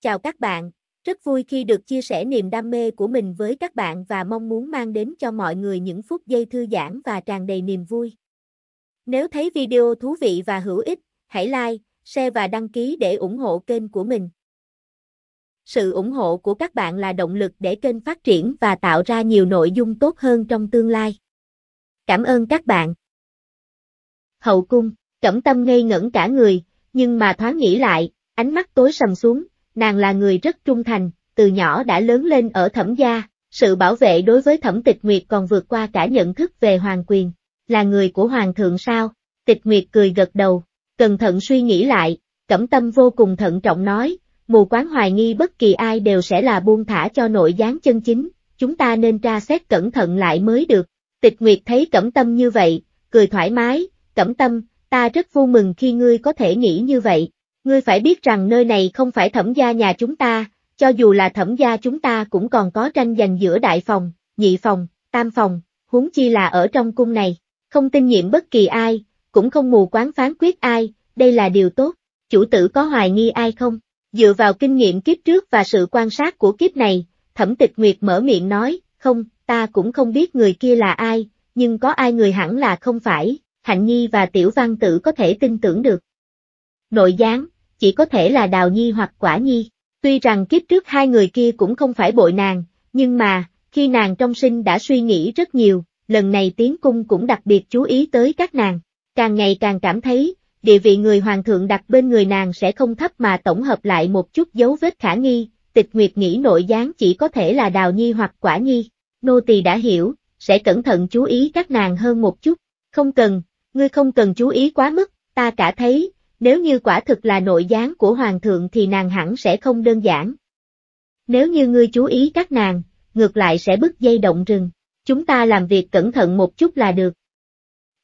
Chào các bạn, rất vui khi được chia sẻ niềm đam mê của mình với các bạn và mong muốn mang đến cho mọi người những phút giây thư giãn và tràn đầy niềm vui. Nếu thấy video thú vị và hữu ích, hãy like, share và đăng ký để ủng hộ kênh của mình. Sự ủng hộ của các bạn là động lực để kênh phát triển và tạo ra nhiều nội dung tốt hơn trong tương lai. Cảm ơn các bạn. Hậu cung, cẩm tâm ngây ngẩn cả người, nhưng mà thoáng nghĩ lại, ánh mắt tối sầm xuống, nàng là người rất trung thành, từ nhỏ đã lớn lên ở thẩm gia, sự bảo vệ đối với thẩm tịch nguyệt còn vượt qua cả nhận thức về hoàng quyền, là người của hoàng thượng sao, tịch nguyệt cười gật đầu, cẩn thận suy nghĩ lại, cẩm tâm vô cùng thận trọng nói, mù quán hoài nghi bất kỳ ai đều sẽ là buông thả cho nội gián chân chính, chúng ta nên tra xét cẩn thận lại mới được, tịch nguyệt thấy cẩm tâm như vậy, cười thoải mái, cẩm tâm, ta rất vui mừng khi ngươi có thể nghĩ như vậy, Ngươi phải biết rằng nơi này không phải thẩm gia nhà chúng ta, cho dù là thẩm gia chúng ta cũng còn có tranh giành giữa đại phòng, nhị phòng, tam phòng, huống chi là ở trong cung này. Không tin nhiệm bất kỳ ai, cũng không mù quán phán quyết ai, đây là điều tốt. Chủ tử có hoài nghi ai không? Dựa vào kinh nghiệm kiếp trước và sự quan sát của kiếp này, thẩm tịch nguyệt mở miệng nói, không, ta cũng không biết người kia là ai, nhưng có ai người hẳn là không phải, Hạnh Nhi và Tiểu Văn Tử có thể tin tưởng được. Nội gián, chỉ có thể là Đào Nhi hoặc Quả Nhi. Tuy rằng kiếp trước hai người kia cũng không phải bội nàng, nhưng mà, khi nàng trong sinh đã suy nghĩ rất nhiều, lần này tiến cung cũng đặc biệt chú ý tới các nàng, càng ngày càng cảm thấy, địa vị người hoàng thượng đặt bên người nàng sẽ không thấp mà tổng hợp lại một chút dấu vết khả nghi, tịch nguyệt nghĩ nội gián chỉ có thể là Đào Nhi hoặc Quả Nhi, nô tỳ đã hiểu, sẽ cẩn thận chú ý các nàng hơn một chút, không cần, ngươi không cần chú ý quá mức, ta cả thấy, nếu như quả thực là nội gián của hoàng thượng thì nàng hẳn sẽ không đơn giản. Nếu như ngươi chú ý các nàng, ngược lại sẽ bứt dây động rừng, chúng ta làm việc cẩn thận một chút là được.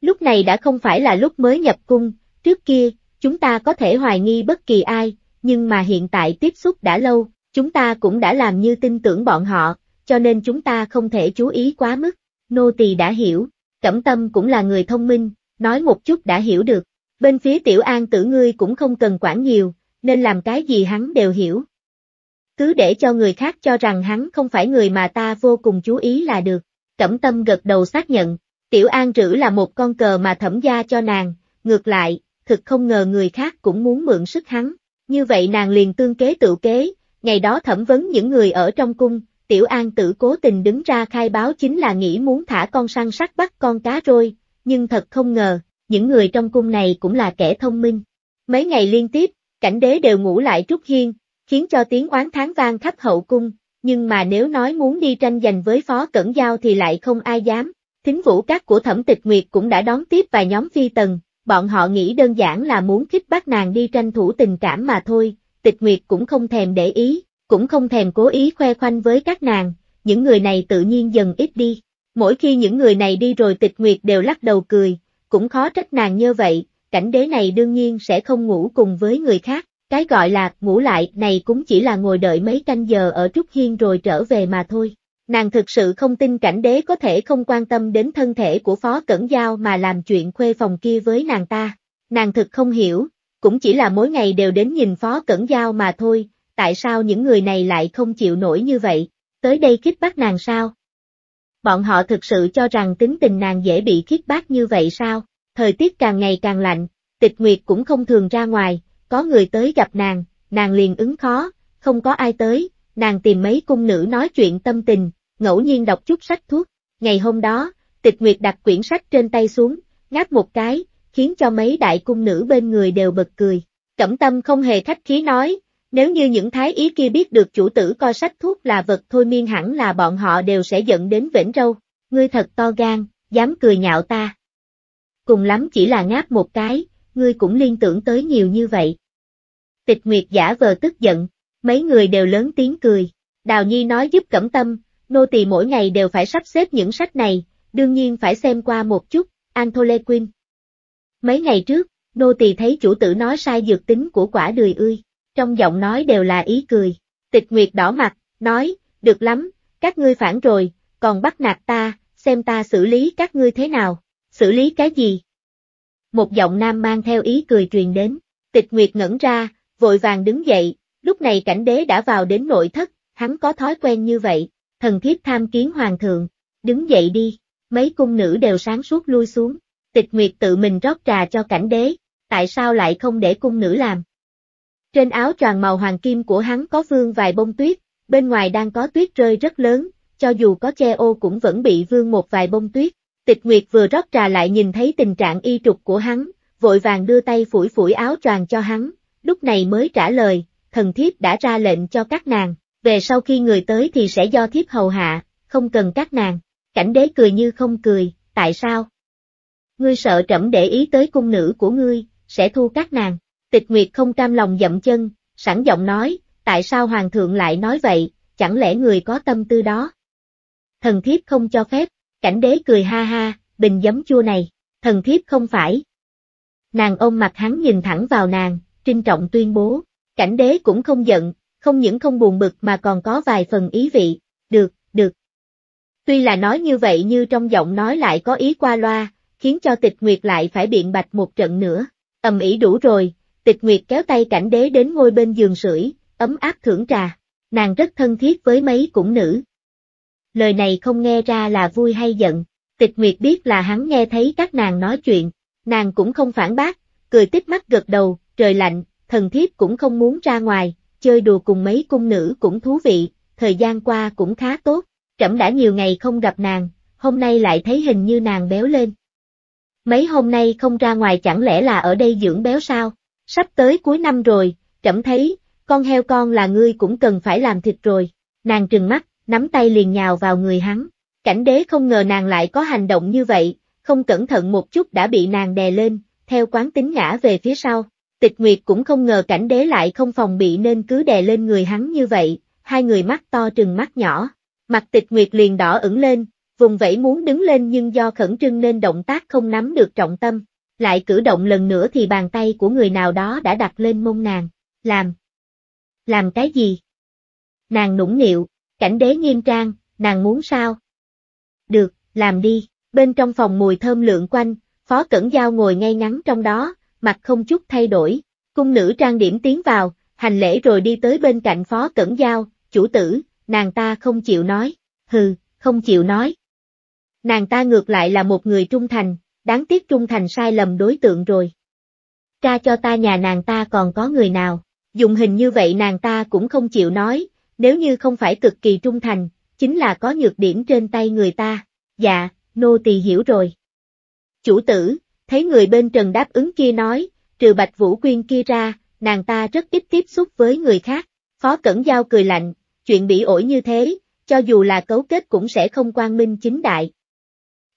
Lúc này đã không phải là lúc mới nhập cung, trước kia, chúng ta có thể hoài nghi bất kỳ ai, nhưng mà hiện tại tiếp xúc đã lâu, chúng ta cũng đã làm như tin tưởng bọn họ, cho nên chúng ta không thể chú ý quá mức. Nô tỳ đã hiểu, Cẩm Tâm cũng là người thông minh, nói một chút đã hiểu được. Bên phía tiểu an tử ngươi cũng không cần quản nhiều, nên làm cái gì hắn đều hiểu. Cứ để cho người khác cho rằng hắn không phải người mà ta vô cùng chú ý là được. Cẩm tâm gật đầu xác nhận, tiểu an trữ là một con cờ mà thẩm gia cho nàng, ngược lại, thực không ngờ người khác cũng muốn mượn sức hắn. Như vậy nàng liền tương kế tự kế, ngày đó thẩm vấn những người ở trong cung, tiểu an tử cố tình đứng ra khai báo chính là nghĩ muốn thả con săn sắt bắt con cá rồi, nhưng thật không ngờ, những người trong cung này cũng là kẻ thông minh. Mấy ngày liên tiếp, cảnh đế đều ngủ lại Trúc Hiên, khiến cho tiếng oán tháng vang khắp hậu cung, nhưng mà nếu nói muốn đi tranh giành với Phó Cẩn Giao thì lại không ai dám. Thính vũ các của Thẩm Tịch Nguyệt cũng đã đón tiếp vài nhóm phi tần, bọn họ nghĩ đơn giản là muốn khích bác nàng đi tranh thủ tình cảm mà thôi, Tịch Nguyệt cũng không thèm để ý, cũng không thèm cố ý khoe khoanh với các nàng, những người này tự nhiên dần ít đi. Mỗi khi những người này đi rồi Tịch Nguyệt đều lắc đầu cười, cũng khó trách nàng như vậy, cảnh đế này đương nhiên sẽ không ngủ cùng với người khác, cái gọi là ngủ lại này cũng chỉ là ngồi đợi mấy canh giờ ở Trúc Hiên rồi trở về mà thôi. Nàng thực sự không tin cảnh đế có thể không quan tâm đến thân thể của Phó Cẩn Giao mà làm chuyện khuê phòng kia với nàng ta. Nàng thực không hiểu, cũng chỉ là mỗi ngày đều đến nhìn Phó Cẩn Giao mà thôi, tại sao những người này lại không chịu nổi như vậy, tới đây kích bắt nàng sao? bọn họ thực sự cho rằng tính tình nàng dễ bị khiết bác như vậy sao? Thời tiết càng ngày càng lạnh, tịch nguyệt cũng không thường ra ngoài, có người tới gặp nàng, nàng liền ứng khó, không có ai tới, nàng tìm mấy cung nữ nói chuyện tâm tình, ngẫu nhiên đọc chút sách thuốc. Ngày hôm đó, tịch nguyệt đặt quyển sách trên tay xuống, ngáp một cái, khiến cho mấy đại cung nữ bên người đều bật cười. Cẩm tâm không hề khách khí nói, nếu như những thái ý kia biết được chủ tử coi sách thuốc là vật thôi miên hẳn là bọn họ đều sẽ giận đến vĩnh râu, ngươi thật to gan, dám cười nhạo ta. Cùng lắm chỉ là ngáp một cái, ngươi cũng liên tưởng tới nhiều như vậy. Tịch Nguyệt giả vờ tức giận, mấy người đều lớn tiếng cười, Đào Nhi nói giúp cẩm tâm, nô tỳ mỗi ngày đều phải sắp xếp những sách này, đương nhiên phải xem qua một chút, Antolequin. Mấy ngày trước, nô tỳ thấy chủ tử nói sai dược tính của quả đười ươi, trong giọng nói đều là ý cười. Tịch Nguyệt đỏ mặt, nói, được lắm, các ngươi phản rồi, còn bắt nạt ta, xem ta xử lý các ngươi thế nào, xử lý cái gì? Một giọng nam mang theo ý cười truyền đến, tịch nguyệt ngẩn ra, vội vàng đứng dậy, lúc này cảnh đế đã vào đến nội thất, hắn có thói quen như vậy, thần thiếp tham kiến hoàng thượng, đứng dậy đi, mấy cung nữ đều sáng suốt lui xuống, tịch nguyệt tự mình rót trà cho cảnh đế, tại sao lại không để cung nữ làm? Trên áo choàng màu hoàng kim của hắn có vương vài bông tuyết, bên ngoài đang có tuyết rơi rất lớn, cho dù có che ô cũng vẫn bị vương một vài bông tuyết. Tịch Nguyệt vừa rót trà lại nhìn thấy tình trạng y trục của hắn, vội vàng đưa tay phủi phủi áo choàng cho hắn, lúc này mới trả lời, thần thiếp đã ra lệnh cho các nàng, về sau khi người tới thì sẽ do thiếp hầu hạ, không cần các nàng. Cảnh đế cười như không cười, tại sao? Ngươi sợ trẫm để ý tới cung nữ của ngươi, sẽ thu các nàng. Tịch Nguyệt không cam lòng dậm chân, sẵn giọng nói, tại sao Hoàng thượng lại nói vậy, chẳng lẽ người có tâm tư đó? Thần thiếp không cho phép, cảnh đế cười ha ha, bình giấm chua này, thần thiếp không phải. Nàng ôm mặt hắn nhìn thẳng vào nàng, trinh trọng tuyên bố, cảnh đế cũng không giận, không những không buồn bực mà còn có vài phần ý vị, được, được. Tuy là nói như vậy như trong giọng nói lại có ý qua loa, khiến cho tịch nguyệt lại phải biện bạch một trận nữa, ầm ý đủ rồi, Tịch Nguyệt kéo tay cảnh đế đến ngôi bên giường sưởi, ấm áp thưởng trà. Nàng rất thân thiết với mấy cũng nữ. Lời này không nghe ra là vui hay giận, tịch nguyệt biết là hắn nghe thấy các nàng nói chuyện, nàng cũng không phản bác, cười tít mắt gật đầu, trời lạnh, thần thiếp cũng không muốn ra ngoài, chơi đùa cùng mấy cung nữ cũng thú vị, thời gian qua cũng khá tốt, trẫm đã nhiều ngày không gặp nàng, hôm nay lại thấy hình như nàng béo lên. Mấy hôm nay không ra ngoài chẳng lẽ là ở đây dưỡng béo sao? Sắp tới cuối năm rồi, trẫm thấy, con heo con là ngươi cũng cần phải làm thịt rồi. Nàng trừng mắt, nắm tay liền nhào vào người hắn. Cảnh đế không ngờ nàng lại có hành động như vậy, không cẩn thận một chút đã bị nàng đè lên, theo quán tính ngã về phía sau. Tịch Nguyệt cũng không ngờ cảnh đế lại không phòng bị nên cứ đè lên người hắn như vậy, hai người mắt to trừng mắt nhỏ. Mặt Tịch Nguyệt liền đỏ ửng lên, vùng vẫy muốn đứng lên nhưng do khẩn trương nên động tác không nắm được trọng tâm. Lại cử động lần nữa thì bàn tay của người nào đó đã đặt lên mông nàng. Làm. Làm cái gì? Nàng nũng nịu, cảnh đế nghiêm trang, nàng muốn sao? Được, làm đi. Bên trong phòng mùi thơm lượn quanh, Phó Cẩn Giao ngồi ngay ngắn trong đó, mặt không chút thay đổi. Cung nữ trang điểm tiến vào, hành lễ rồi đi tới bên cạnh Phó Cẩn Giao, chủ tử, nàng ta không chịu nói. Hừ, không chịu nói. Nàng ta ngược lại là một người trung thành, đáng tiếc trung thành sai lầm đối tượng rồi. Tra cho ta nhà nàng ta còn có người nào, dùng hình như vậy nàng ta cũng không chịu nói, nếu như không phải cực kỳ trung thành, chính là có nhược điểm trên tay người ta, dạ, nô tỳ hiểu rồi. Chủ tử, thấy người bên trần đáp ứng kia nói, trừ bạch vũ quyên kia ra, nàng ta rất ít tiếp xúc với người khác, phó cẩn giao cười lạnh, chuyện bị ổi như thế, cho dù là cấu kết cũng sẽ không quan minh chính đại,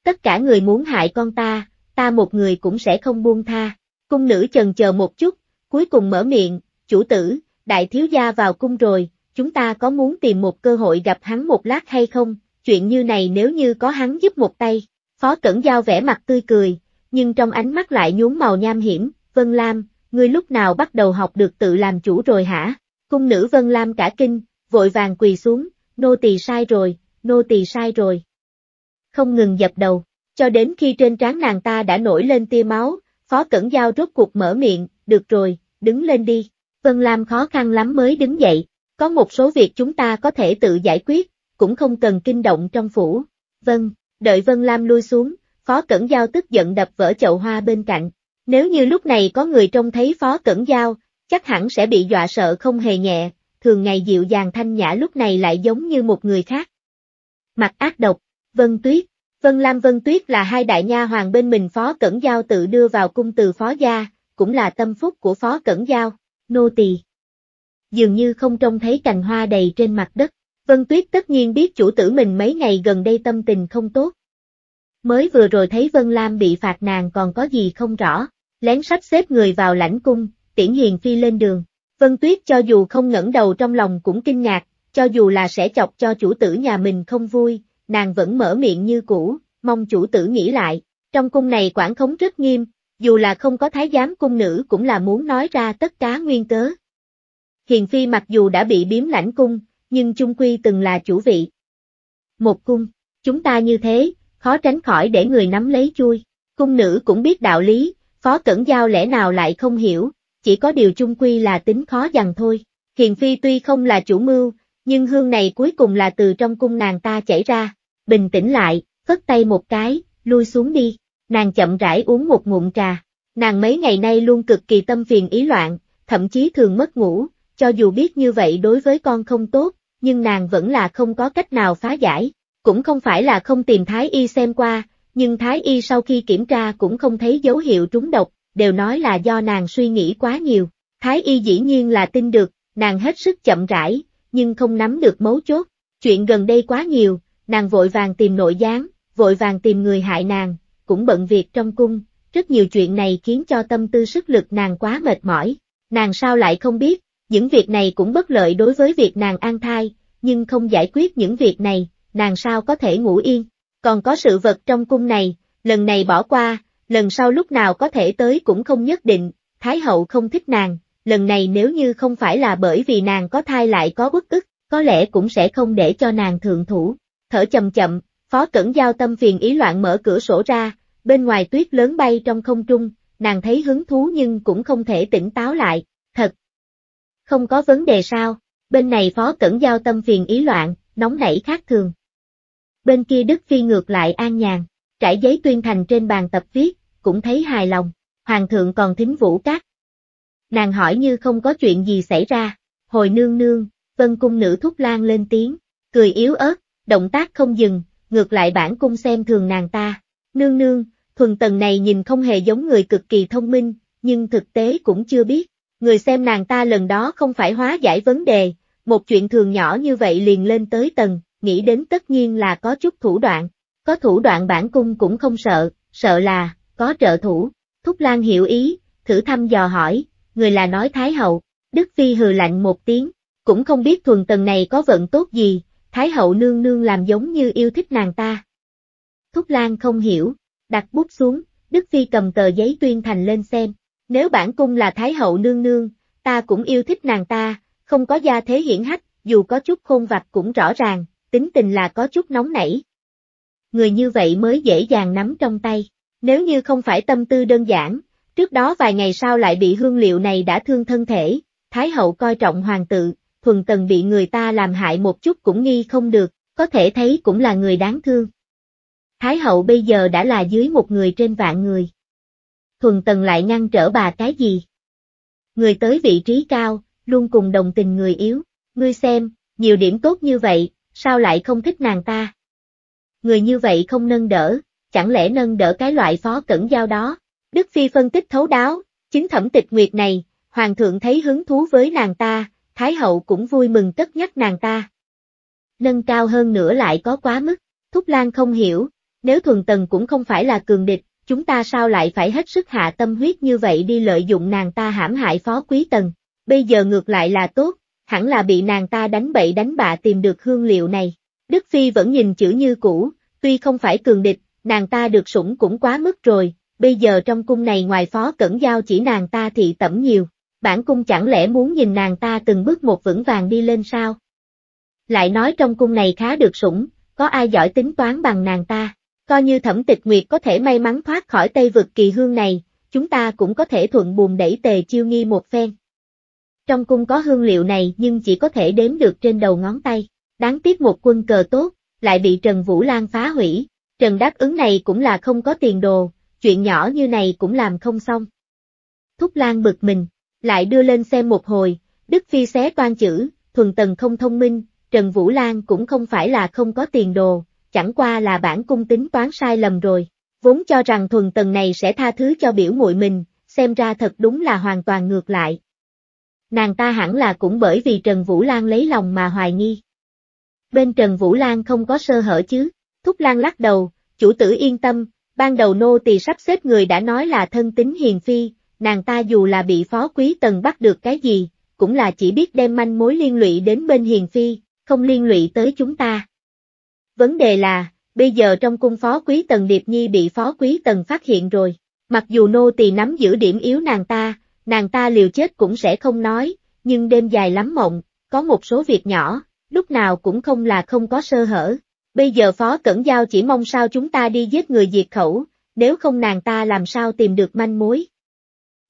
tất cả người muốn hại con ta, ta một người cũng sẽ không buông tha. Cung nữ chần chờ một chút, cuối cùng mở miệng, chủ tử, đại thiếu gia vào cung rồi, chúng ta có muốn tìm một cơ hội gặp hắn một lát hay không, chuyện như này nếu như có hắn giúp một tay. Phó Cẩn Giao vẻ mặt tươi cười, nhưng trong ánh mắt lại nhuốm màu nham hiểm, Vân Lam, ngươi lúc nào bắt đầu học được tự làm chủ rồi hả? Cung nữ Vân Lam cả kinh, vội vàng quỳ xuống, nô tỳ sai rồi, nô tỳ sai rồi không ngừng dập đầu, cho đến khi trên trán nàng ta đã nổi lên tia máu, Phó Cẩn Giao rốt cuộc mở miệng, được rồi, đứng lên đi. Vân Lam khó khăn lắm mới đứng dậy, có một số việc chúng ta có thể tự giải quyết, cũng không cần kinh động trong phủ. Vâng, đợi Vân Lam lui xuống, Phó Cẩn Giao tức giận đập vỡ chậu hoa bên cạnh. Nếu như lúc này có người trông thấy Phó Cẩn Giao, chắc hẳn sẽ bị dọa sợ không hề nhẹ, thường ngày dịu dàng thanh nhã lúc này lại giống như một người khác. Mặt ác độc, Vân Tuyết. Vân Lam Vân Tuyết là hai đại nha hoàng bên mình Phó Cẩn Giao tự đưa vào cung từ Phó Gia, cũng là tâm phúc của Phó Cẩn Giao, nô tỳ. Dường như không trông thấy cành hoa đầy trên mặt đất, Vân Tuyết tất nhiên biết chủ tử mình mấy ngày gần đây tâm tình không tốt. Mới vừa rồi thấy Vân Lam bị phạt nàng còn có gì không rõ, lén sắp xếp người vào lãnh cung, tiễn hiền phi lên đường. Vân Tuyết cho dù không ngẩng đầu trong lòng cũng kinh ngạc, cho dù là sẽ chọc cho chủ tử nhà mình không vui, nàng vẫn mở miệng như cũ, mong chủ tử nghĩ lại, trong cung này quản khống rất nghiêm, dù là không có thái giám cung nữ cũng là muốn nói ra tất cả nguyên cớ. Hiền Phi mặc dù đã bị biếm lãnh cung, nhưng chung quy từng là chủ vị. Một cung, chúng ta như thế, khó tránh khỏi để người nắm lấy chui, cung nữ cũng biết đạo lý, Phó Cẩn Giao lẽ nào lại không hiểu, chỉ có điều chung quy là tính khó dằn thôi. Hiền Phi tuy không là chủ mưu, nhưng hương này cuối cùng là từ trong cung nàng ta chảy ra bình tĩnh lại, phất tay một cái, lui xuống đi. Nàng chậm rãi uống một ngụm trà. Nàng mấy ngày nay luôn cực kỳ tâm phiền ý loạn, thậm chí thường mất ngủ, cho dù biết như vậy đối với con không tốt, nhưng nàng vẫn là không có cách nào phá giải. Cũng không phải là không tìm Thái Y xem qua, nhưng Thái Y sau khi kiểm tra cũng không thấy dấu hiệu trúng độc, đều nói là do nàng suy nghĩ quá nhiều. Thái Y dĩ nhiên là tin được, nàng hết sức chậm rãi, nhưng không nắm được mấu chốt. Chuyện gần đây quá nhiều, nàng vội vàng tìm nội gián, vội vàng tìm người hại nàng, cũng bận việc trong cung, rất nhiều chuyện này khiến cho tâm tư sức lực nàng quá mệt mỏi, nàng sao lại không biết, những việc này cũng bất lợi đối với việc nàng an thai, nhưng không giải quyết những việc này, nàng sao có thể ngủ yên, còn có sự vật trong cung này, lần này bỏ qua, lần sau lúc nào có thể tới cũng không nhất định, Thái hậu không thích nàng, lần này nếu như không phải là bởi vì nàng có thai lại có bất ức, có lẽ cũng sẽ không để cho nàng thượng thủ thở chậm chậm, Phó Cẩn Giao tâm phiền ý loạn mở cửa sổ ra, bên ngoài tuyết lớn bay trong không trung, nàng thấy hứng thú nhưng cũng không thể tỉnh táo lại, thật. Không có vấn đề sao, bên này Phó Cẩn Giao tâm phiền ý loạn, nóng nảy khác thường. Bên kia Đức Phi ngược lại an nhàn, trải giấy tuyên thành trên bàn tập viết, cũng thấy hài lòng, Hoàng thượng còn thính vũ cát Nàng hỏi như không có chuyện gì xảy ra, hồi nương nương, vân cung nữ thúc lan lên tiếng, cười yếu ớt, động tác không dừng, ngược lại bản cung xem thường nàng ta. Nương nương, thuần tần này nhìn không hề giống người cực kỳ thông minh, nhưng thực tế cũng chưa biết. Người xem nàng ta lần đó không phải hóa giải vấn đề, một chuyện thường nhỏ như vậy liền lên tới tầng, nghĩ đến tất nhiên là có chút thủ đoạn. Có thủ đoạn bản cung cũng không sợ, sợ là, có trợ thủ. Thúc Lan hiểu ý, thử thăm dò hỏi, người là nói Thái Hậu. Đức Phi hừ lạnh một tiếng, cũng không biết thuần tần này có vận tốt gì, Thái hậu nương nương làm giống như yêu thích nàng ta. Thúc Lan không hiểu, đặt bút xuống, Đức Phi cầm tờ giấy tuyên thành lên xem. Nếu bản cung là Thái hậu nương nương, ta cũng yêu thích nàng ta, không có gia thế hiển hách, dù có chút khôn vặt cũng rõ ràng, tính tình là có chút nóng nảy. Người như vậy mới dễ dàng nắm trong tay, nếu như không phải tâm tư đơn giản, trước đó vài ngày sau lại bị hương liệu này đã thương thân thể, Thái hậu coi trọng hoàng tự, thuần tần bị người ta làm hại một chút cũng nghi không được, có thể thấy cũng là người đáng thương. Thái hậu bây giờ đã là dưới một người trên vạn người. Thuần tần lại ngăn trở bà cái gì? Người tới vị trí cao, luôn cùng đồng tình người yếu, ngươi xem, nhiều điểm tốt như vậy, sao lại không thích nàng ta? Người như vậy không nâng đỡ, chẳng lẽ nâng đỡ cái loại phó cẩn giao đó? Đức Phi phân tích thấu đáo, chính thẩm tịch nguyệt này, Hoàng thượng thấy hứng thú với nàng ta, Thái hậu cũng vui mừng tất nhắc nàng ta. Nâng cao hơn nữa lại có quá mức, Thúc Lan không hiểu, nếu Thuần Tần cũng không phải là cường địch, chúng ta sao lại phải hết sức hạ tâm huyết như vậy đi lợi dụng nàng ta hãm hại Phó Quý Tần, bây giờ ngược lại là tốt, hẳn là bị nàng ta đánh bậy đánh bạ tìm được hương liệu này. Đức Phi vẫn nhìn chữ như cũ, tuy không phải cường địch, nàng ta được sủng cũng quá mức rồi, bây giờ trong cung này ngoài Phó Cẩn Giao chỉ nàng ta thị tẩm nhiều, bản cung chẳng lẽ muốn nhìn nàng ta từng bước một vững vàng đi lên sao? Lại nói trong cung này khá được sủng, có ai giỏi tính toán bằng nàng ta, coi như thẩm tịch nguyệt có thể may mắn thoát khỏi tây vực kỳ hương này, chúng ta cũng có thể thuận buồm đẩy tề chiêu nghi một phen. Trong cung có hương liệu này nhưng chỉ có thể đếm được trên đầu ngón tay, đáng tiếc một quân cờ tốt, lại bị Trần Vũ Lan phá hủy, Trần đáp ứng này cũng là không có tiền đồ, chuyện nhỏ như này cũng làm không xong. Thúc Lan bực mình, lại đưa lên xem một hồi, Đức Phi xé toan chữ, thuần tần không thông minh, Trần Vũ Lan cũng không phải là không có tiền đồ, chẳng qua là bản cung tính toán sai lầm rồi. Vốn cho rằng thuần tần này sẽ tha thứ cho biểu muội mình, xem ra thật đúng là hoàn toàn ngược lại. Nàng ta hẳn là cũng bởi vì Trần Vũ Lan lấy lòng mà hoài nghi. Bên Trần Vũ Lan không có sơ hở chứ, Thúc Lan lắc đầu, chủ tử yên tâm, ban đầu nô tỳ sắp xếp người đã nói là thân tính hiền phi, nàng ta dù là bị phó quý tần bắt được cái gì, cũng là chỉ biết đem manh mối liên lụy đến bên hiền phi, không liên lụy tới chúng ta. Vấn đề là, bây giờ trong cung phó quý tần Điệp Nhi bị phó quý tần phát hiện rồi, mặc dù nô tỳ nắm giữ điểm yếu nàng ta, nàng ta liều chết cũng sẽ không nói, nhưng đêm dài lắm mộng, có một số việc nhỏ, lúc nào cũng không là không có sơ hở. Bây giờ Phó Cẩn Giao chỉ mong sao chúng ta đi giết người diệt khẩu, nếu không nàng ta làm sao tìm được manh mối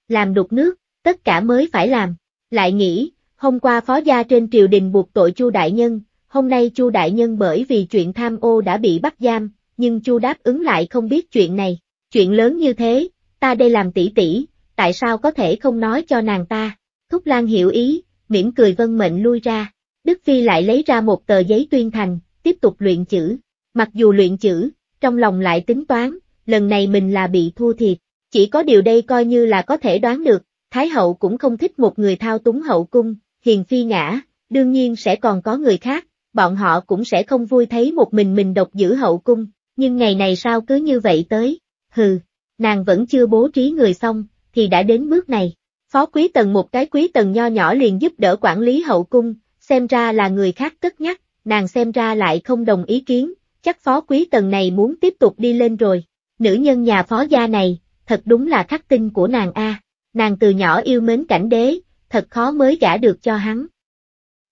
làm đục nước, tất cả mới phải làm. Lại nghĩ, hôm qua phó gia trên triều đình buộc tội Chu Đại Nhân, hôm nay Chu Đại Nhân bởi vì chuyện tham ô đã bị bắt giam, nhưng Chu đáp ứng lại không biết chuyện này. Chuyện lớn như thế, ta đây làm tỷ tỷ, tại sao có thể không nói cho nàng ta? Thúc Lan hiểu ý, mỉm cười vân mệnh lui ra. Đức Phi lại lấy ra một tờ giấy tuyên thành, tiếp tục luyện chữ. Mặc dù luyện chữ, trong lòng lại tính toán, lần này mình là bị thua thiệt, chỉ có điều đây coi như là có thể đoán được, Thái hậu cũng không thích một người thao túng hậu cung, hiền phi ngã, đương nhiên sẽ còn có người khác, bọn họ cũng sẽ không vui thấy một mình mình độc giữ hậu cung, nhưng ngày này sao cứ như vậy tới, hừ, nàng vẫn chưa bố trí người xong, thì đã đến bước này. Phó quý tần một cái quý tần nho nhỏ liền giúp đỡ quản lý hậu cung, xem ra là người khác cất nhắc, nàng xem ra lại không đồng ý kiến, chắc phó quý tần này muốn tiếp tục đi lên rồi. Nữ nhân nhà phó gia này, thật đúng là khắc tinh của nàng a. Nàng từ nhỏ yêu mến cảnh đế, thật khó mới gả được cho hắn.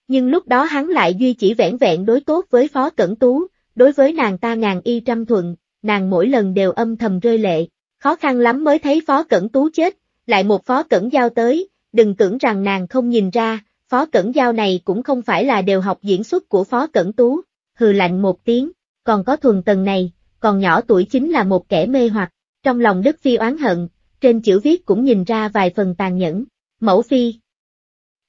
Nhưng lúc đó hắn lại duy chỉ vẻn vẹn đối tốt với Phó Cẩn Tú, đối với nàng ta ngàn y trăm thuận, nàng mỗi lần đều âm thầm rơi lệ, khó khăn lắm mới thấy Phó Cẩn Tú chết, lại một Phó Cẩn Giao tới, đừng tưởng rằng nàng không nhìn ra, Phó Cẩn Giao này cũng không phải là đều học diễn xuất của Phó Cẩn Tú, hừ lạnh một tiếng, còn có thuần tần này, còn nhỏ tuổi chính là một kẻ mê hoặc, trong lòng Đức Phi oán hận, trên chữ viết cũng nhìn ra vài phần tàn nhẫn. Mẫu Phi.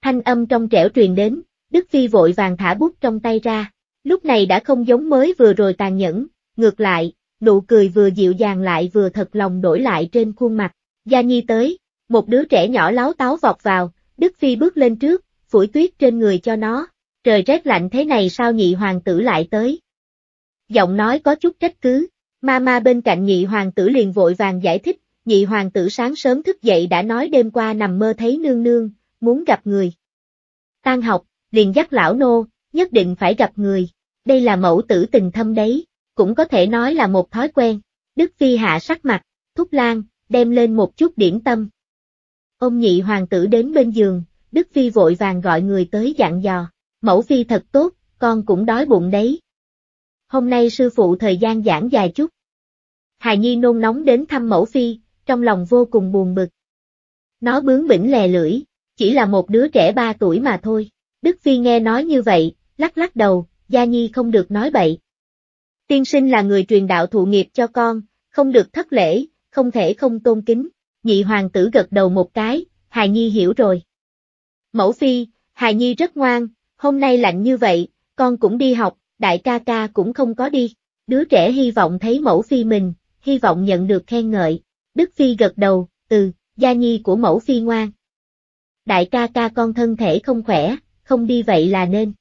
Thanh âm trong trẻo truyền đến, Đức Phi vội vàng thả bút trong tay ra. Lúc này đã không giống mới vừa rồi tàn nhẫn, ngược lại, nụ cười vừa dịu dàng lại vừa thật lòng đổi lại trên khuôn mặt. Gia Nhi tới, một đứa trẻ nhỏ láo táo vọt vào, Đức Phi bước lên trước, phủi tuyết trên người cho nó. Trời rét lạnh thế này sao nhị hoàng tử lại tới? Giọng nói có chút trách cứ. Mama bên cạnh nhị hoàng tử liền vội vàng giải thích, nhị hoàng tử sáng sớm thức dậy đã nói đêm qua nằm mơ thấy nương nương, muốn gặp người. Tan học, liền dắt lão nô, nhất định phải gặp người, đây là mẫu tử tình thâm đấy, cũng có thể nói là một thói quen. Đức Phi hạ sắc mặt, thúc lan, đem lên một chút điểm tâm. Ông nhị hoàng tử đến bên giường, Đức Phi vội vàng gọi người tới dặn dò, mẫu Phi thật tốt, con cũng đói bụng đấy. Hôm nay sư phụ thời gian giảng dài chút, Hài Nhi nôn nóng đến thăm mẫu phi, trong lòng vô cùng buồn bực. Nó bướng bỉnh lè lưỡi, chỉ là một đứa trẻ ba tuổi mà thôi. Đức Phi nghe nói như vậy, lắc lắc đầu, Gia Nhi không được nói bậy. Tiên sinh là người truyền đạo thụ nghiệp cho con, không được thất lễ, không thể không tôn kính. Nhị hoàng tử gật đầu một cái, Hài Nhi hiểu rồi. Mẫu Phi, Hài Nhi rất ngoan, hôm nay lạnh như vậy, con cũng đi học, đại ca ca cũng không có đi. Đứa trẻ hy vọng thấy mẫu Phi mình, hy vọng nhận được khen ngợi. Đức Phi gật đầu, Từ gia nhi của mẫu Phi ngoan. Đại ca ca con thân thể không khỏe, không đi vậy là nên.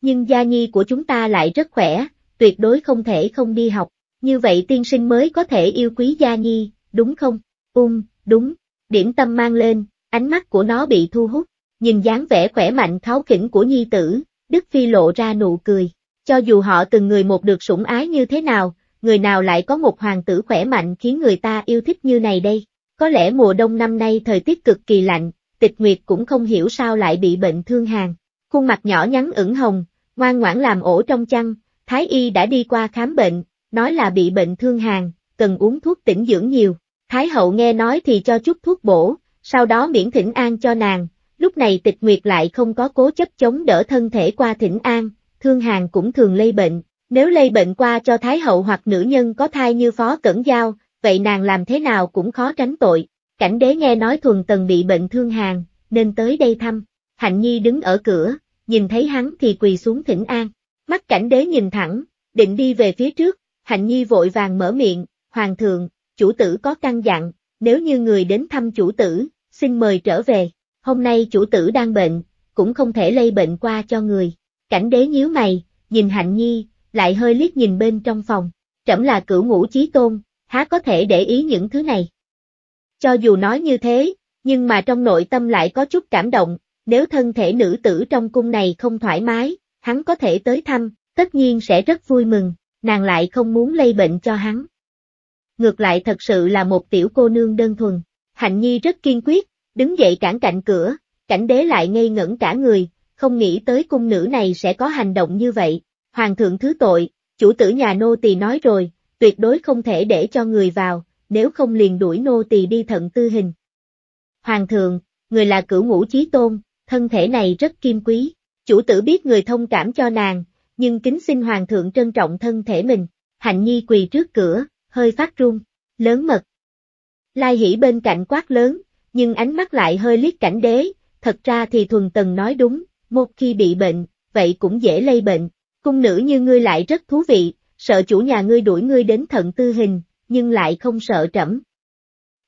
Nhưng gia nhi của chúng ta lại rất khỏe, tuyệt đối không thể không đi học, như vậy tiên sinh mới có thể yêu quý gia nhi, đúng không? Ung, đúng, điểm tâm mang lên, ánh mắt của nó bị thu hút, nhìn dáng vẻ khỏe mạnh tháo khỉnh của nhi tử, Đức Phi lộ ra nụ cười. Cho dù họ từng người một được sủng ái như thế nào, người nào lại có một hoàng tử khỏe mạnh khiến người ta yêu thích như này đây. Có lẽ mùa đông năm nay thời tiết cực kỳ lạnh, tịch nguyệt cũng không hiểu sao lại bị bệnh thương hàn. Khuôn mặt nhỏ nhắn ửng hồng, ngoan ngoãn làm ổ trong chăn, thái y đã đi qua khám bệnh, nói là bị bệnh thương hàn, cần uống thuốc tỉnh dưỡng nhiều. Thái hậu nghe nói thì cho chút thuốc bổ, sau đó miễn thỉnh an cho nàng, lúc này tịch nguyệt lại không có cố chấp chống đỡ thân thể qua thỉnh an, thương hàn cũng thường lây bệnh, nếu lây bệnh qua cho Thái hậu hoặc nữ nhân có thai như Phó Cẩn Giao, vậy nàng làm thế nào cũng khó tránh tội. Cảnh đế nghe nói thuần tần bị bệnh thương hàn, nên tới đây thăm. Hạnh Nhi đứng ở cửa, nhìn thấy hắn thì quỳ xuống thỉnh an. Mắt cảnh đế nhìn thẳng, định đi về phía trước, Hạnh Nhi vội vàng mở miệng, Hoàng thượng, chủ tử có căn dặn, nếu như người đến thăm chủ tử, xin mời trở về, hôm nay chủ tử đang bệnh, cũng không thể lây bệnh qua cho người. Cảnh đế nhíu mày, nhìn Hạnh Nhi, lại hơi liếc nhìn bên trong phòng, trẫm là cửu ngũ chí tôn, há có thể để ý những thứ này. Cho dù nói như thế, nhưng mà trong nội tâm lại có chút cảm động, nếu thân thể nữ tử trong cung này không thoải mái, hắn có thể tới thăm, tất nhiên sẽ rất vui mừng, nàng lại không muốn lây bệnh cho hắn. Ngược lại thật sự là một tiểu cô nương đơn thuần, Hạnh Nhi rất kiên quyết, đứng dậy cản cạnh cửa, cảnh đế lại ngây ngẩn cả người, không nghĩ tới cung nữ này sẽ có hành động như vậy, Hoàng thượng thứ tội, chủ tử nhà nô tỳ nói rồi, tuyệt đối không thể để cho người vào, nếu không liền đuổi nô tỳ đi thận tư hình. Hoàng thượng, người là cửu ngũ chí tôn, thân thể này rất kim quý, chủ tử biết người thông cảm cho nàng, nhưng kính xin hoàng thượng trân trọng thân thể mình, hạnh nhi quỳ trước cửa, hơi phát run, lớn mật. Lai hỉ bên cạnh quát lớn, nhưng ánh mắt lại hơi liếc cảnh đế, thật ra thì thuần tần nói đúng, một khi bị bệnh, vậy cũng dễ lây bệnh, Cung nữ như ngươi lại rất thú vị, sợ chủ nhà ngươi đuổi ngươi đến thận tư hình, nhưng lại không sợ trẫm.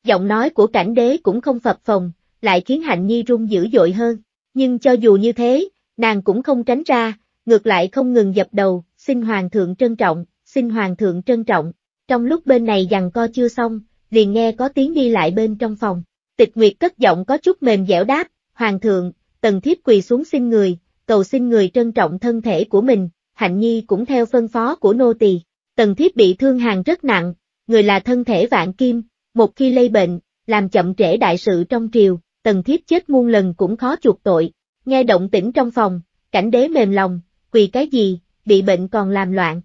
Giọng nói của cảnh đế cũng không phập phồng, lại khiến hạnh nhi run dữ dội hơn, nhưng cho dù như thế, nàng cũng không tránh ra, ngược lại không ngừng dập đầu, xin hoàng thượng trân trọng, xin hoàng thượng trân trọng. Trong lúc bên này dằn co chưa xong, liền nghe có tiếng đi lại bên trong phòng. Tịch Nguyệt cất giọng có chút mềm dẻo đáp, Hoàng thượng, tần thiếp quỳ xuống xin người, cầu xin người trân trọng thân thể của mình, Hạnh Nhi cũng theo phân phó của nô tỳ. Tần thiếp bị thương hàng rất nặng, người là thân thể vạn kim, một khi lây bệnh, làm chậm trễ đại sự trong triều, tần thiếp chết muôn lần cũng khó chuộc tội. Nghe động tĩnh trong phòng, cảnh đế mềm lòng, quỳ cái gì, bị bệnh còn làm loạn.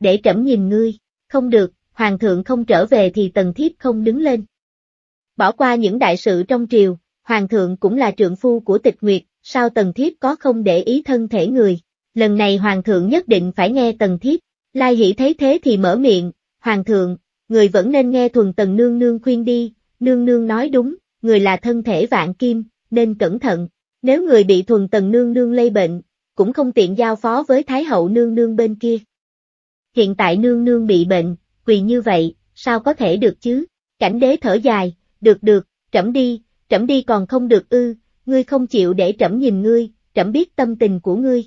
Để trẫm nhìn ngươi, không được, hoàng thượng không trở về thì tần thiếp không đứng lên. Bỏ qua những đại sự trong triều, hoàng thượng cũng là trượng phu của tịch nguyệt, sao tần thiếp có không để ý thân thể người lần này hoàng thượng nhất định phải nghe tần thiếp, lai hỷ thấy thế thì mở miệng, hoàng thượng, người vẫn nên nghe thuần tần nương nương khuyên đi, nương nương nói đúng, người là thân thể vạn kim, nên cẩn thận, nếu người bị thuần tần nương nương lây bệnh, cũng không tiện giao phó với thái hậu nương nương bên kia. Hiện tại nương nương bị bệnh, quỳ như vậy, sao có thể được chứ? Cảnh đế thở dài, được được, trẫm đi, trẫm đi còn không được ư, ngươi không chịu để trẫm nhìn ngươi, trẫm biết tâm tình của ngươi.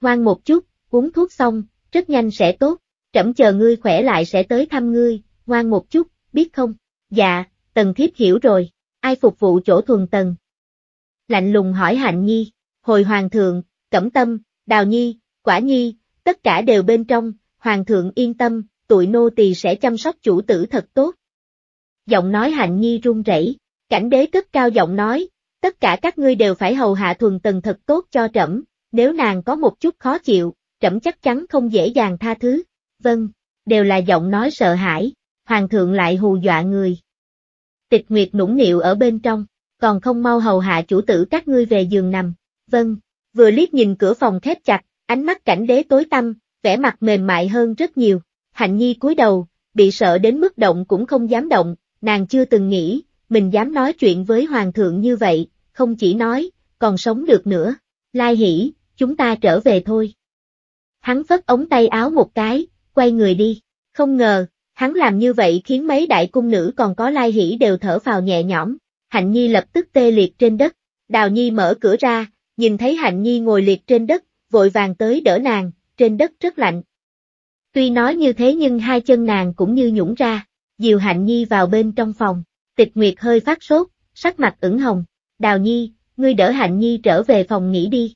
Ngoan một chút, uống thuốc xong, rất nhanh sẽ tốt, trẫm chờ ngươi khỏe lại sẽ tới thăm ngươi, ngoan một chút, biết không? Dạ, Tần Thiếp hiểu rồi, ai phục vụ chỗ thuần Tần? Lạnh lùng hỏi Hạnh Nhi, hồi Hoàng thượng, Cẩm Tâm, Đào Nhi, Quả Nhi, tất cả đều bên trong, Hoàng thượng yên tâm, tụi nô tỳ sẽ chăm sóc chủ tử thật tốt. Giọng nói Hạnh Nhi run rẩy, cảnh đế cất cao giọng nói, tất cả các ngươi đều phải hầu hạ thuần Tần thật tốt cho trẫm, nếu nàng có một chút khó chịu, trẫm chắc chắn không dễ dàng tha thứ. Vâng, đều là giọng nói sợ hãi, hoàng thượng lại hù dọa người. Tịch Nguyệt nũng nịu ở bên trong, còn không mau hầu hạ chủ tử các ngươi về giường nằm. Vâng, vừa liếc nhìn cửa phòng khép chặt, ánh mắt cảnh đế tối tăm, vẻ mặt mềm mại hơn rất nhiều. Hạnh Nhi cúi đầu, bị sợ đến mức động cũng không dám động, nàng chưa từng nghĩ, mình dám nói chuyện với hoàng thượng như vậy, không chỉ nói, còn sống được nữa. Lai Hỷ, chúng ta trở về thôi. Hắn phất ống tay áo một cái, quay người đi, không ngờ, hắn làm như vậy khiến mấy đại cung nữ còn có lai hỷ đều thở vào nhẹ nhõm, Hạnh Nhi lập tức tê liệt trên đất, Đào Nhi mở cửa ra, nhìn thấy Hạnh Nhi ngồi liệt trên đất, vội vàng tới đỡ nàng, trên đất rất lạnh. Tuy nói như thế nhưng hai chân nàng cũng như nhũng ra, dìu Hạnh Nhi vào bên trong phòng, tịch nguyệt hơi phát sốt, sắc mặt ửng hồng, Đào Nhi, ngươi đỡ Hạnh Nhi trở về phòng nghỉ đi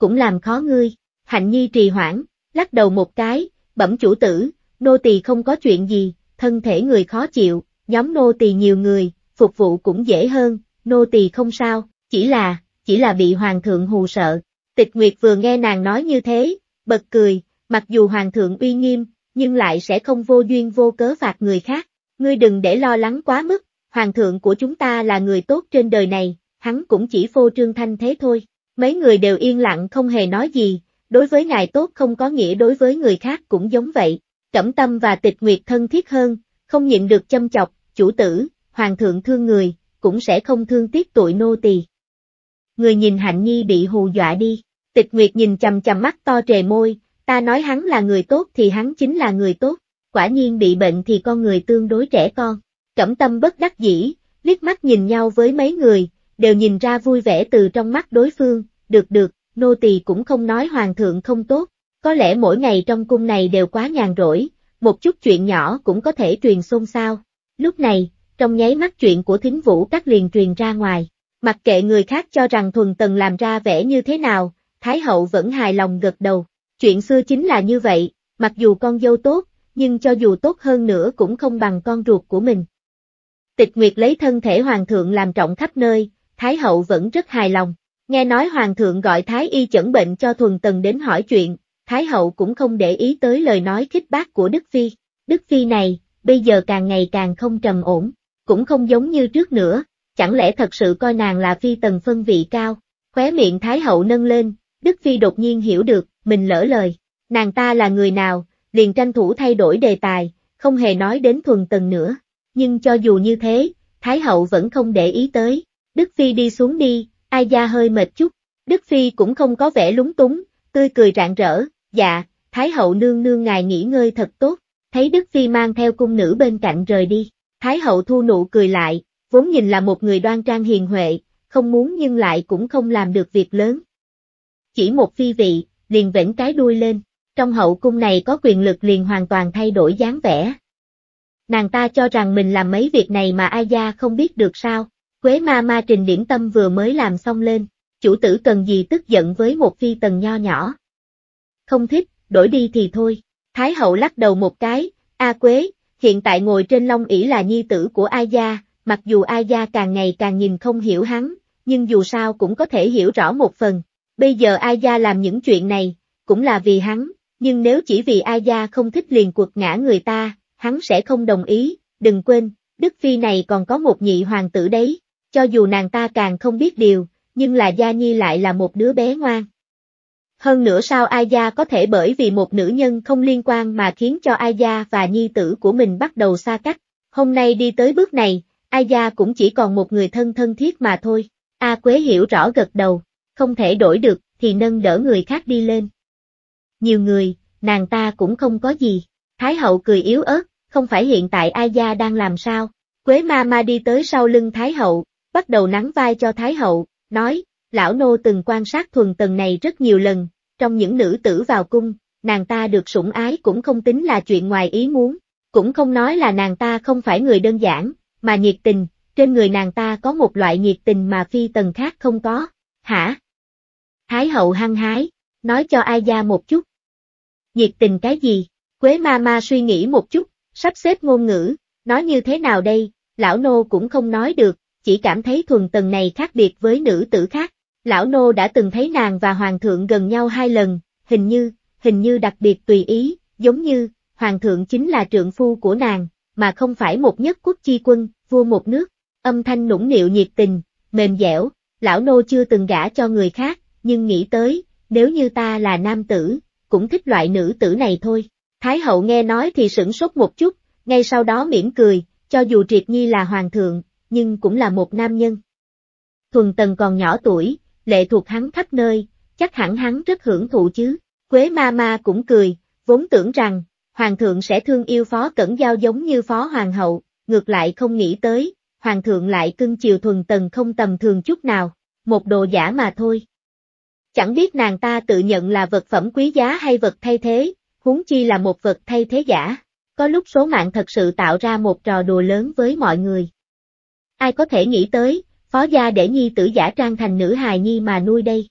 cũng làm khó ngươi. Hạnh Nhi trì hoãn, lắc đầu một cái, bẩm chủ tử, nô tỳ không có chuyện gì, thân thể người khó chịu, nhóm nô tỳ nhiều người, phục vụ cũng dễ hơn, nô tỳ không sao, chỉ là, chỉ là bị hoàng thượng hù sợ. Tịch Nguyệt vừa nghe nàng nói như thế, bật cười, mặc dù hoàng thượng uy nghiêm, nhưng lại sẽ không vô duyên vô cớ phạt người khác, ngươi đừng để lo lắng quá mức, hoàng thượng của chúng ta là người tốt trên đời này, hắn cũng chỉ phô trương thanh thế thôi. Mấy người đều yên lặng không hề nói gì, đối với ngài tốt không có nghĩa đối với người khác cũng giống vậy. Cẩm tâm và tịch nguyệt thân thiết hơn, không nhịn được châm chọc, chủ tử, hoàng thượng thương người, cũng sẽ không thương tiếc tội nô tỳ. Người nhìn hạnh nhi bị hù dọa đi, tịch nguyệt nhìn chầm chầm mắt to trề môi, ta nói hắn là người tốt thì hắn chính là người tốt, quả nhiên bị bệnh thì con người tương đối trẻ con. Cẩm tâm bất đắc dĩ, liếc mắt nhìn nhau với mấy người, đều nhìn ra vui vẻ từ trong mắt đối phương, được được, nô tỳ cũng không nói hoàng thượng không tốt, có lẽ mỗi ngày trong cung này đều quá nhàn rỗi, một chút chuyện nhỏ cũng có thể truyền xôn xao. Lúc này, trong nháy mắt chuyện của thính vũ các liền truyền ra ngoài, mặc kệ người khác cho rằng thuần tần làm ra vẻ như thế nào, Thái hậu vẫn hài lòng gật đầu, chuyện xưa chính là như vậy, mặc dù con dâu tốt, nhưng cho dù tốt hơn nữa cũng không bằng con ruột của mình. Tịch Nguyệt lấy thân thể hoàng thượng làm trọng khắp nơi, Thái hậu vẫn rất hài lòng. Nghe nói hoàng thượng gọi Thái y chẩn bệnh cho thuần tần đến hỏi chuyện, Thái hậu cũng không để ý tới lời nói khích bác của Đức Phi. Đức Phi này, bây giờ càng ngày càng không trầm ổn, cũng không giống như trước nữa, chẳng lẽ thật sự coi nàng là Phi tần phân vị cao, khóe miệng Thái hậu nâng lên, Đức Phi đột nhiên hiểu được, mình lỡ lời, nàng ta là người nào, liền tranh thủ thay đổi đề tài, không hề nói đến thuần tần nữa. Nhưng cho dù như thế, Thái hậu vẫn không để ý tới, Đức Phi đi xuống đi, ai da hơi mệt chút, Đức Phi cũng không có vẻ lúng túng, tươi cười rạng rỡ, dạ, Thái hậu nương nương ngài nghỉ ngơi thật tốt, thấy Đức Phi mang theo cung nữ bên cạnh rời đi, Thái hậu thu nụ cười lại, vốn nhìn là một người đoan trang hiền huệ, không muốn nhưng lại cũng không làm được việc lớn. Chỉ một phi vị, liền vểnh cái đuôi lên, trong hậu cung này có quyền lực liền hoàn toàn thay đổi dáng vẻ. Nàng ta cho rằng mình làm mấy việc này mà ai da không biết được sao. Quế ma ma trình điểm tâm vừa mới làm xong lên, chủ tử cần gì tức giận với một phi tần nho nhỏ. Không thích, đổi đi thì thôi. Thái hậu lắc đầu một cái, A Quế, hiện tại ngồi trên long ỷ là nhi tử của A Gia, mặc dù A Gia càng ngày càng nhìn không hiểu hắn, nhưng dù sao cũng có thể hiểu rõ một phần. Bây giờ A Gia làm những chuyện này, cũng là vì hắn, nhưng nếu chỉ vì A Gia không thích liền cuộc ngã người ta, hắn sẽ không đồng ý, đừng quên, Đức Phi này còn có một nhị hoàng tử đấy. Cho dù nàng ta càng không biết điều, nhưng là Gia Nhi lại là một đứa bé ngoan. Hơn nữa sao Ai Gia có thể bởi vì một nữ nhân không liên quan mà khiến cho Ai Gia và Nhi tử của mình bắt đầu xa cách. Hôm nay đi tới bước này, Ai Gia cũng chỉ còn một người thân thân thiết mà thôi. A Quế hiểu rõ gật đầu, không thể đổi được thì nâng đỡ người khác đi lên. Nhiều người, nàng ta cũng không có gì. Thái hậu cười yếu ớt, không phải hiện tại Ai Gia đang làm sao. Quế ma ma đi tới sau lưng Thái hậu, bắt đầu nắng vai cho Thái Hậu, nói, lão nô từng quan sát thuần tần này rất nhiều lần, trong những nữ tử vào cung, nàng ta được sủng ái cũng không tính là chuyện ngoài ý muốn, cũng không nói là nàng ta không phải người đơn giản, mà nhiệt tình, trên người nàng ta có một loại nhiệt tình mà phi tần khác không có, hả? Thái hậu hăng hái, nói cho ai gia một chút. Nhiệt tình cái gì? Quế ma ma suy nghĩ một chút, sắp xếp ngôn ngữ, nói như thế nào đây, lão nô cũng không nói được, chỉ cảm thấy thuần tần này khác biệt với nữ tử khác. Lão nô đã từng thấy nàng và hoàng thượng gần nhau hai lần, hình như, hình như đặc biệt tùy ý, giống như, hoàng thượng chính là trượng phu của nàng, mà không phải một nhất quốc chi quân, vua một nước. Âm thanh nũng nịu nhiệt tình, mềm dẻo, lão nô chưa từng gả cho người khác, nhưng nghĩ tới, nếu như ta là nam tử, cũng thích loại nữ tử này thôi. Thái hậu nghe nói thì sửng sốt một chút, ngay sau đó mỉm cười, cho dù Triệt Nhi là hoàng thượng, nhưng cũng là một nam nhân. Thuần Tần còn nhỏ tuổi, lệ thuộc hắn khắp nơi, chắc hẳn hắn rất hưởng thụ chứ. Quế ma ma cũng cười, vốn tưởng rằng, Hoàng thượng sẽ thương yêu Phó Cẩn Giao giống như Phó Hoàng hậu, ngược lại không nghĩ tới, Hoàng thượng lại cưng chiều Thuần Tần không tầm thường chút nào, một đồ giả mà thôi. Chẳng biết nàng ta tự nhận là vật phẩm quý giá hay vật thay thế, huống chi là một vật thay thế giả. Có lúc số mạng thật sự tạo ra một trò đùa lớn với mọi người. Ai có thể nghĩ tới, phó gia để nhi tử giả trang thành nữ hài nhi mà nuôi đây.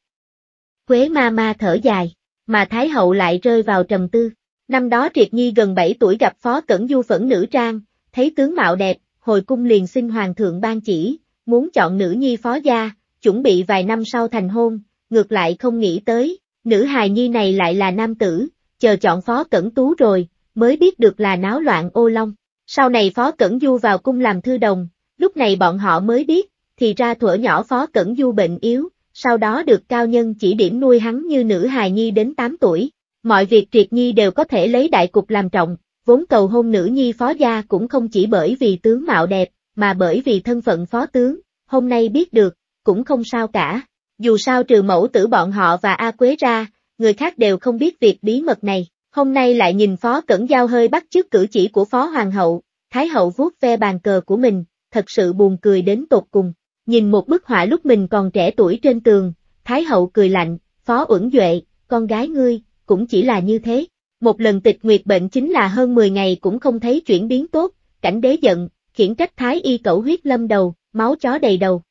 Quế ma ma thở dài, mà Thái hậu lại rơi vào trầm tư. Năm đó Triệt Nhi gần 7 tuổi gặp phó cẩn du phẫn nữ trang, thấy tướng mạo đẹp, hồi cung liền xin hoàng thượng ban chỉ, muốn chọn nữ nhi phó gia, chuẩn bị vài năm sau thành hôn, ngược lại không nghĩ tới, nữ hài nhi này lại là nam tử, chờ chọn phó cẩn tú rồi, mới biết được là náo loạn ô long. Sau này phó cẩn du vào cung làm thư đồng, Lúc này bọn họ mới biết, thì ra thuở nhỏ Phó Cẩn Du bệnh yếu, sau đó được cao nhân chỉ điểm nuôi hắn như nữ hài nhi đến 8 tuổi. Mọi việc triệt nhi đều có thể lấy đại cục làm trọng, vốn cầu hôn nữ nhi phó gia cũng không chỉ bởi vì tướng mạo đẹp, mà bởi vì thân phận phó tướng, hôm nay biết được, cũng không sao cả. Dù sao trừ mẫu tử bọn họ và A Quế ra, người khác đều không biết việc bí mật này, hôm nay lại nhìn phó cẩn giao hơi bắt chước cử chỉ của phó hoàng hậu, thái hậu vuốt ve bàn cờ của mình, thật sự buồn cười đến tột cùng. Nhìn một bức họa lúc mình còn trẻ tuổi trên tường, Thái hậu cười lạnh, Phó Uẩn Duệ, con gái ngươi, cũng chỉ là như thế. Một lần tịch nguyệt bệnh chính là hơn 10 ngày cũng không thấy chuyển biến tốt, cảnh đế giận, khiển trách Thái y cẩu huyết lâm đầu, máu chó đầy đầu.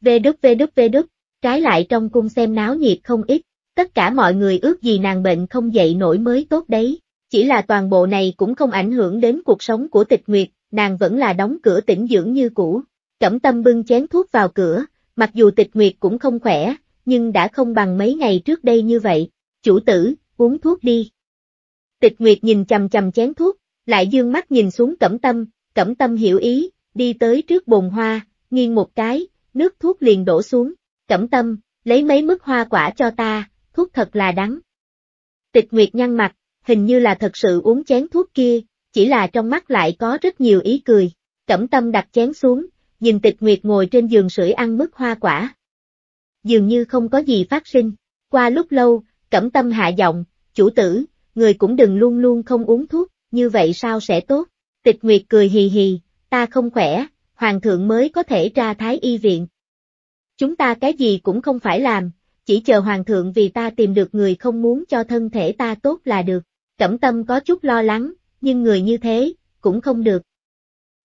Vê đúc vê đúc vê đúc, trái lại trong cung xem náo nhiệt không ít, tất cả mọi người ước gì nàng bệnh không dậy nổi mới tốt đấy, chỉ là toàn bộ này cũng không ảnh hưởng đến cuộc sống của tịch nguyệt, nàng vẫn là đóng cửa tĩnh dưỡng như cũ. Cẩm tâm bưng chén thuốc vào cửa, mặc dù tịch nguyệt cũng không khỏe, nhưng đã không bằng mấy ngày trước đây như vậy. Chủ tử, uống thuốc đi. Tịch nguyệt nhìn chầm chầm chén thuốc, lại dương mắt nhìn xuống cẩm tâm, cẩm tâm hiểu ý, đi tới trước bồn hoa, nghiêng một cái, nước thuốc liền đổ xuống. Cẩm tâm, lấy mấy mức hoa quả cho ta, thuốc thật là đắng. Tịch nguyệt nhăn mặt, hình như là thật sự uống chén thuốc kia, chỉ là trong mắt lại có rất nhiều ý cười. Cẩm tâm đặt chén xuống, nhìn tịch nguyệt ngồi trên giường sưởi ăn mứt hoa quả. Dường như không có gì phát sinh. Qua lúc lâu, cẩm tâm hạ giọng, chủ tử, người cũng đừng luôn luôn không uống thuốc, như vậy sao sẽ tốt. Tịch nguyệt cười hì hì, ta không khỏe, hoàng thượng mới có thể ra thái y viện. Chúng ta cái gì cũng không phải làm, chỉ chờ hoàng thượng vì ta tìm được người không muốn cho thân thể ta tốt là được. Cẩm tâm có chút lo lắng, nhưng người như thế, cũng không được.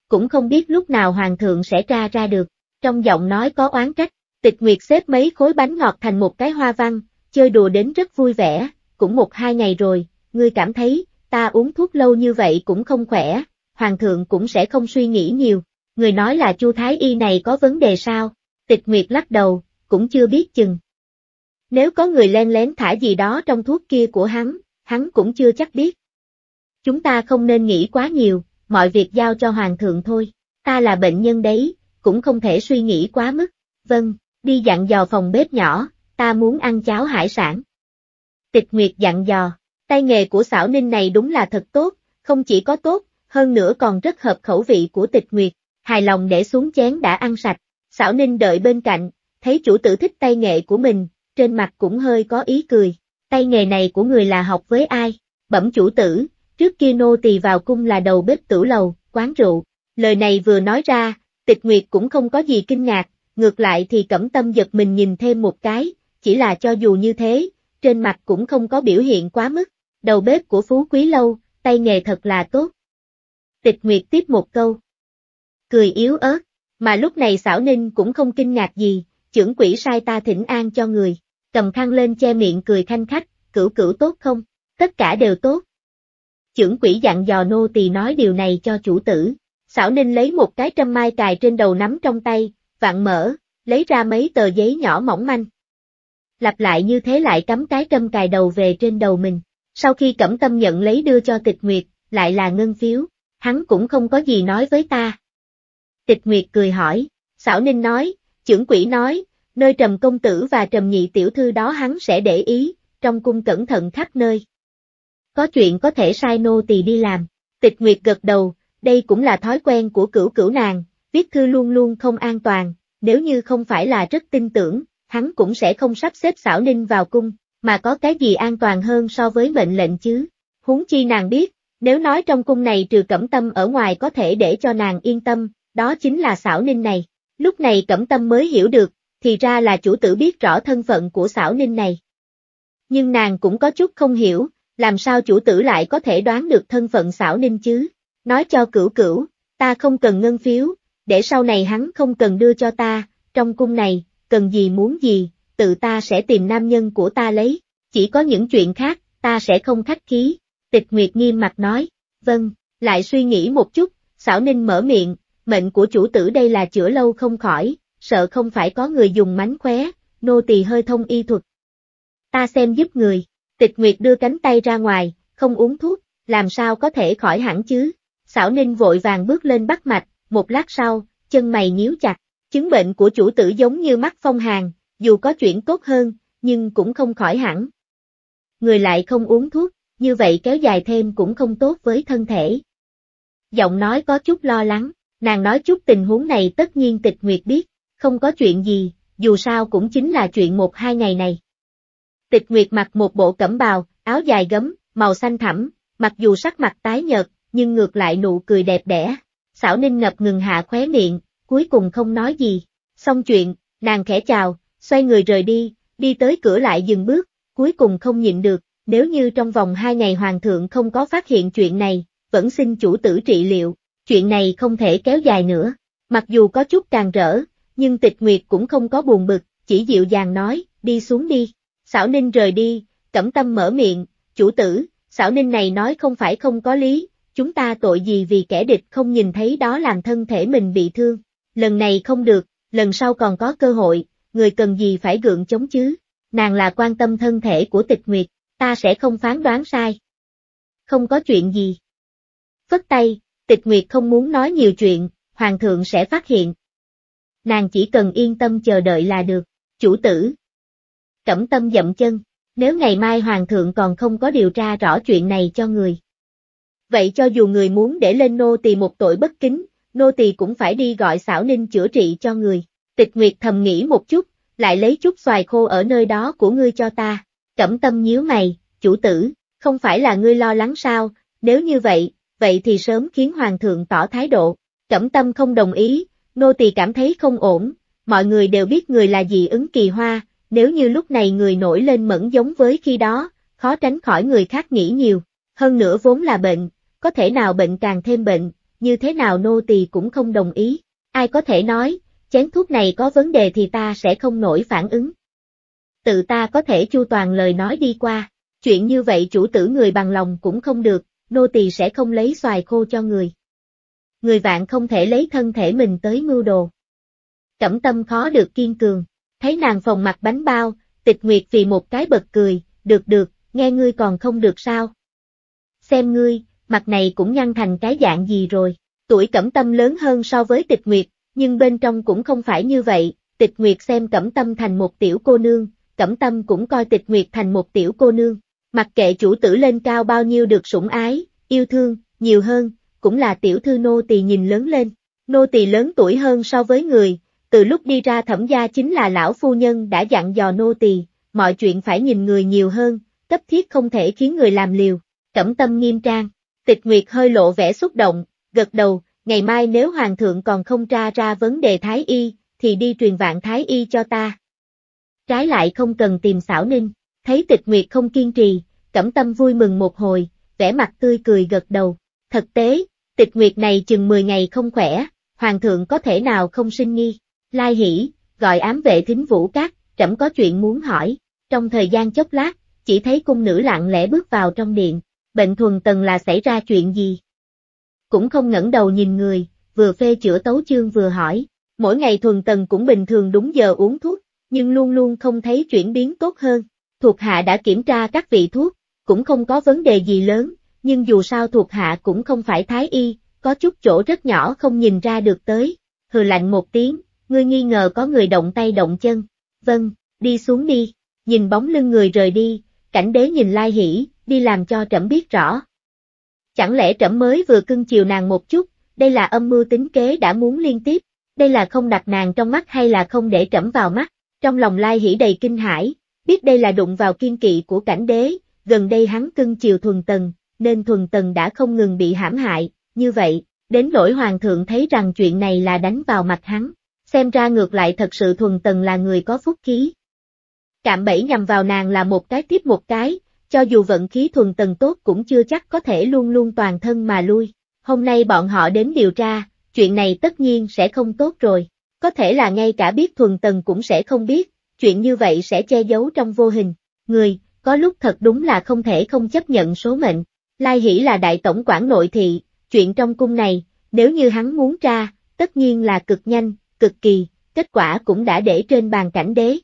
Cũng không biết lúc nào hoàng thượng sẽ tra ra được, trong giọng nói có oán trách, tịch nguyệt xếp mấy khối bánh ngọt thành một cái hoa văn, chơi đùa đến rất vui vẻ, cũng một hai ngày rồi, ngươi cảm thấy, ta uống thuốc lâu như vậy cũng không khỏe, hoàng thượng cũng sẽ không suy nghĩ nhiều, người nói là chu thái y này có vấn đề sao, tịch nguyệt lắc đầu, cũng chưa biết chừng. Nếu có người len lén thả gì đó trong thuốc kia của hắn, hắn cũng chưa chắc biết. Chúng ta không nên nghĩ quá nhiều, mọi việc giao cho hoàng thượng thôi. Ta là bệnh nhân đấy, cũng không thể suy nghĩ quá mức. Vâng, đi dặn dò phòng bếp nhỏ, ta muốn ăn cháo hải sản. Tịch Nguyệt dặn dò, tay nghề của xảo ninh này đúng là thật tốt, không chỉ có tốt, hơn nữa còn rất hợp khẩu vị của tịch Nguyệt, hài lòng để xuống chén đã ăn sạch. Xảo ninh đợi bên cạnh, thấy chủ tử thích tay nghề của mình, trên mặt cũng hơi có ý cười. Tay nghề này của người là học với ai? Bẩm chủ tử, trước kia nô tỳ vào cung là đầu bếp tử lầu, quán rượu. Lời này vừa nói ra, tịch nguyệt cũng không có gì kinh ngạc, ngược lại thì cẩm tâm giật mình nhìn thêm một cái, chỉ là cho dù như thế, trên mặt cũng không có biểu hiện quá mức, đầu bếp của phú quý lâu, tay nghề thật là tốt. Tịch nguyệt tiếp một câu. Cười yếu ớt, mà lúc này xảo ninh cũng không kinh ngạc gì, trưởng quỷ sai ta thỉnh an cho người, cầm khăn lên che miệng cười thanh khách, cửu cửu tốt không, tất cả đều tốt. Chưởng quỷ dặn dò nô tỳ nói điều này cho chủ tử. Xảo Ninh lấy một cái trâm mai cài trên đầu nắm trong tay, vặn mở, lấy ra mấy tờ giấy nhỏ mỏng manh. Lặp lại như thế lại cắm cái trâm cài đầu về trên đầu mình. Sau khi cẩm tâm nhận lấy đưa cho tịch nguyệt, lại là ngân phiếu, hắn cũng không có gì nói với ta. Tịch nguyệt cười hỏi, xảo ninh nói, trưởng quỷ nói, nơi trầm công tử và trầm nhị tiểu thư đó hắn sẽ để ý, trong cung cẩn thận khắp nơi có chuyện có thể sai nô tỳ đi làm. Tịch Nguyệt gật đầu, đây cũng là thói quen của cửu cửu nàng, viết thư luôn luôn không an toàn, nếu như không phải là rất tin tưởng, hắn cũng sẽ không sắp xếp xảo ninh vào cung, mà có cái gì an toàn hơn so với mệnh lệnh chứ. húng chi nàng biết, nếu nói trong cung này trừ cẩm tâm ở ngoài có thể để cho nàng yên tâm, đó chính là xảo ninh này. Lúc này cẩm tâm mới hiểu được, thì ra là chủ tử biết rõ thân phận của xảo ninh này. Nhưng nàng cũng có chút không hiểu, làm sao chủ tử lại có thể đoán được thân phận xảo ninh chứ? Nói cho cửu cửu, ta không cần ngân phiếu, để sau này hắn không cần đưa cho ta, trong cung này, cần gì muốn gì, tự ta sẽ tìm nam nhân của ta lấy, chỉ có những chuyện khác, ta sẽ không khách khí. Tịch Nguyệt nghiêm mặt nói, vâng, lại suy nghĩ một chút, xảo ninh mở miệng, mệnh của chủ tử đây là chữa lâu không khỏi, sợ không phải có người dùng mánh khóe, nô tỳ hơi thông y thuật. Ta xem giúp người, Tịch Nguyệt đưa cánh tay ra ngoài, không uống thuốc, làm sao có thể khỏi hẳn chứ? Xảo Ninh vội vàng bước lên bắt mạch, một lát sau, chân mày nhíu chặt, chứng bệnh của chủ tử giống như mắt phong hàn, dù có chuyện tốt hơn, nhưng cũng không khỏi hẳn. Người lại không uống thuốc, như vậy kéo dài thêm cũng không tốt với thân thể. Giọng nói có chút lo lắng, nàng nói chút tình huống này tất nhiên tịch nguyệt biết, không có chuyện gì, dù sao cũng chính là chuyện một hai ngày này. Tịch Nguyệt mặc một bộ cẩm bào, áo dài gấm, màu xanh thẳm, mặc dù sắc mặt tái nhợt, nhưng ngược lại nụ cười đẹp đẽ. Xảo Ninh ngập ngừng hạ khóe miệng, cuối cùng không nói gì. Xong chuyện, nàng khẽ chào, xoay người rời đi, đi tới cửa lại dừng bước, cuối cùng không nhịn được, nếu như trong vòng hai ngày Hoàng thượng không có phát hiện chuyện này, vẫn xin chủ tử trị liệu, chuyện này không thể kéo dài nữa. Mặc dù có chút càng rỡ, nhưng tịch nguyệt cũng không có buồn bực, chỉ dịu dàng nói, đi xuống đi. Xảo Ninh rời đi, cẩm tâm mở miệng, chủ tử, Xảo Ninh này nói không phải không có lý, chúng ta tội gì vì kẻ địch không nhìn thấy đó làm thân thể mình bị thương. Lần này không được, lần sau còn có cơ hội, người cần gì phải gượng chống chứ. Nàng là quan tâm thân thể của tịch nguyệt, ta sẽ không phán đoán sai. Không có chuyện gì. Phất tay, tịch nguyệt không muốn nói nhiều chuyện, hoàng thượng sẽ phát hiện. Nàng chỉ cần yên tâm chờ đợi là được, chủ tử, Cẩm tâm dậm chân, nếu ngày mai hoàng thượng còn không có điều tra rõ chuyện này cho người. Vậy cho dù người muốn để lên nô tỳ một tội bất kính, nô tỳ cũng phải đi gọi xảo ninh chữa trị cho người. Tịch Nguyệt thầm nghĩ một chút, lại lấy chút xoài khô ở nơi đó của ngươi cho ta. Cẩm tâm nhíu mày, chủ tử, không phải là ngươi lo lắng sao, nếu như vậy, vậy thì sớm khiến hoàng thượng tỏ thái độ. Cẩm tâm không đồng ý, nô tỳ cảm thấy không ổn, mọi người đều biết người là gì ứng kỳ hoa, nếu như lúc này người nổi lên mẫn giống với khi đó, khó tránh khỏi người khác nghĩ nhiều, hơn nữa vốn là bệnh, có thể nào bệnh càng thêm bệnh, như thế nào nô tỳ cũng không đồng ý, ai có thể nói, chén thuốc này có vấn đề thì ta sẽ không nổi phản ứng. Tự ta có thể chu toàn lời nói đi qua, chuyện như vậy chủ tử người bằng lòng cũng không được, nô tỳ sẽ không lấy xoài khô cho người. Người vạn không thể lấy thân thể mình tới mưu đồ. Cẩm tâm khó được kiên cường thấy nàng phòng mặt bánh bao, tịch nguyệt vì một cái bật cười, được được, nghe ngươi còn không được sao. Xem ngươi, mặt này cũng nhăn thành cái dạng gì rồi, tuổi cẩm tâm lớn hơn so với tịch nguyệt, nhưng bên trong cũng không phải như vậy, tịch nguyệt xem cẩm tâm thành một tiểu cô nương, cẩm tâm cũng coi tịch nguyệt thành một tiểu cô nương, mặc kệ chủ tử lên cao bao nhiêu được sủng ái, yêu thương, nhiều hơn, cũng là tiểu thư nô tỳ nhìn lớn lên, nô tỳ lớn tuổi hơn so với người, từ lúc đi ra thẩm gia chính là lão phu nhân đã dặn dò nô tỳ, mọi chuyện phải nhìn người nhiều hơn, cấp thiết không thể khiến người làm liều. Cẩm tâm nghiêm trang, tịch nguyệt hơi lộ vẻ xúc động, gật đầu, ngày mai nếu hoàng thượng còn không tra ra vấn đề thái y, thì đi truyền vạn thái y cho ta. Trái lại không cần tìm xảo ninh, thấy tịch nguyệt không kiên trì, cẩm tâm vui mừng một hồi, vẻ mặt tươi cười gật đầu. Thực tế, tịch nguyệt này chừng 10 ngày không khỏe, hoàng thượng có thể nào không sinh nghi, Lai Hỷ, gọi ám vệ thính vũ cát, trẫm có chuyện muốn hỏi. Trong thời gian chốc lát, chỉ thấy cung nữ lặng lẽ bước vào trong điện, bệnh thuần tần là xảy ra chuyện gì? Cũng không ngẩng đầu nhìn người, vừa phê chữa tấu chương vừa hỏi, mỗi ngày thuần tần cũng bình thường đúng giờ uống thuốc, nhưng luôn luôn không thấy chuyển biến tốt hơn. Thuộc hạ đã kiểm tra các vị thuốc, cũng không có vấn đề gì lớn, nhưng dù sao thuộc hạ cũng không phải thái y, có chút chỗ rất nhỏ không nhìn ra được tới. Hừ lạnh một tiếng, ngươi nghi ngờ có người động tay động chân. Vâng, đi xuống đi, nhìn bóng lưng người rời đi, cảnh đế nhìn Lai Hỉ, đi làm cho trẫm biết rõ. Chẳng lẽ trẫm mới vừa cưng chiều nàng một chút, đây là âm mưu tính kế đã muốn liên tiếp, đây là không đặt nàng trong mắt hay là không để trẫm vào mắt, trong lòng Lai Hỉ đầy kinh hãi, biết đây là đụng vào kiên kỵ của cảnh đế, gần đây hắn cưng chiều thuần tần, nên thuần tần đã không ngừng bị hãm hại, như vậy, đến nỗi hoàng thượng thấy rằng chuyện này là đánh vào mặt hắn, xem ra ngược lại thật sự thuần tần là người có phúc khí. Cạm bẫy nhằm vào nàng là một cái tiếp một cái, cho dù vận khí thuần tần tốt cũng chưa chắc có thể luôn luôn toàn thân mà lui. Hôm nay bọn họ đến điều tra, chuyện này tất nhiên sẽ không tốt rồi, có thể là ngay cả biết thuần tần cũng sẽ không biết, chuyện như vậy sẽ che giấu trong vô hình. Người, có lúc thật đúng là không thể không chấp nhận số mệnh. Lai Hỷ là đại tổng quản nội thị, chuyện trong cung này, nếu như hắn muốn tra, tất nhiên là cực nhanh, cực kỳ, kết quả cũng đã để trên bàn cảnh đế.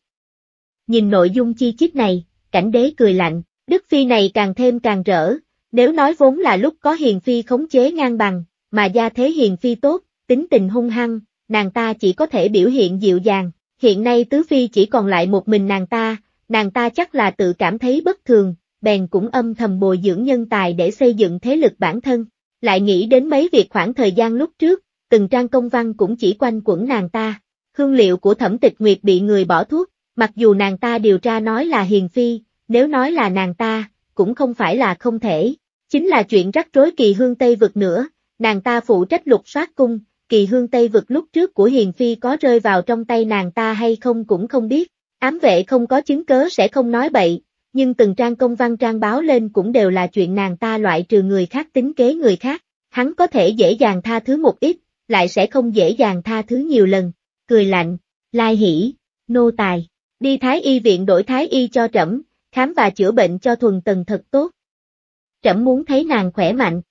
Nhìn nội dung chi chít này, cảnh đế cười lạnh, Đức Phi này càng thêm càng rỡ, nếu nói vốn là lúc có Hiền Phi khống chế ngang bằng, mà gia thế Hiền Phi tốt, tính tình hung hăng, nàng ta chỉ có thể biểu hiện dịu dàng, hiện nay Tứ Phi chỉ còn lại một mình nàng ta, nàng ta chắc là tự cảm thấy bất thường, bèn cũng âm thầm bồi dưỡng nhân tài để xây dựng thế lực bản thân, lại nghĩ đến mấy việc khoảng thời gian lúc trước, từng trang công văn cũng chỉ quanh quẩn nàng ta. Hương liệu của thẩm tịch nguyệt bị người bỏ thuốc, mặc dù nàng ta điều tra nói là hiền phi, nếu nói là nàng ta, cũng không phải là không thể. Chính là chuyện rắc rối kỳ hương Tây vực nữa, nàng ta phụ trách lục soát cung, kỳ hương Tây vực lúc trước của hiền phi có rơi vào trong tay nàng ta hay không cũng không biết. Ám vệ không có chứng cớ sẽ không nói bậy, nhưng từng trang công văn trang báo lên cũng đều là chuyện nàng ta loại trừ người khác tính kế người khác. Hắn có thể dễ dàng tha thứ một ít, lại sẽ không dễ dàng tha thứ nhiều lần, cười lạnh, lai hỉ, nô tài, đi thái y viện đổi thái y cho trẫm, khám và chữa bệnh cho thuần tần thật tốt. Trẫm muốn thấy nàng khỏe mạnh.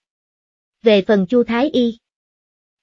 Về phần chu thái y,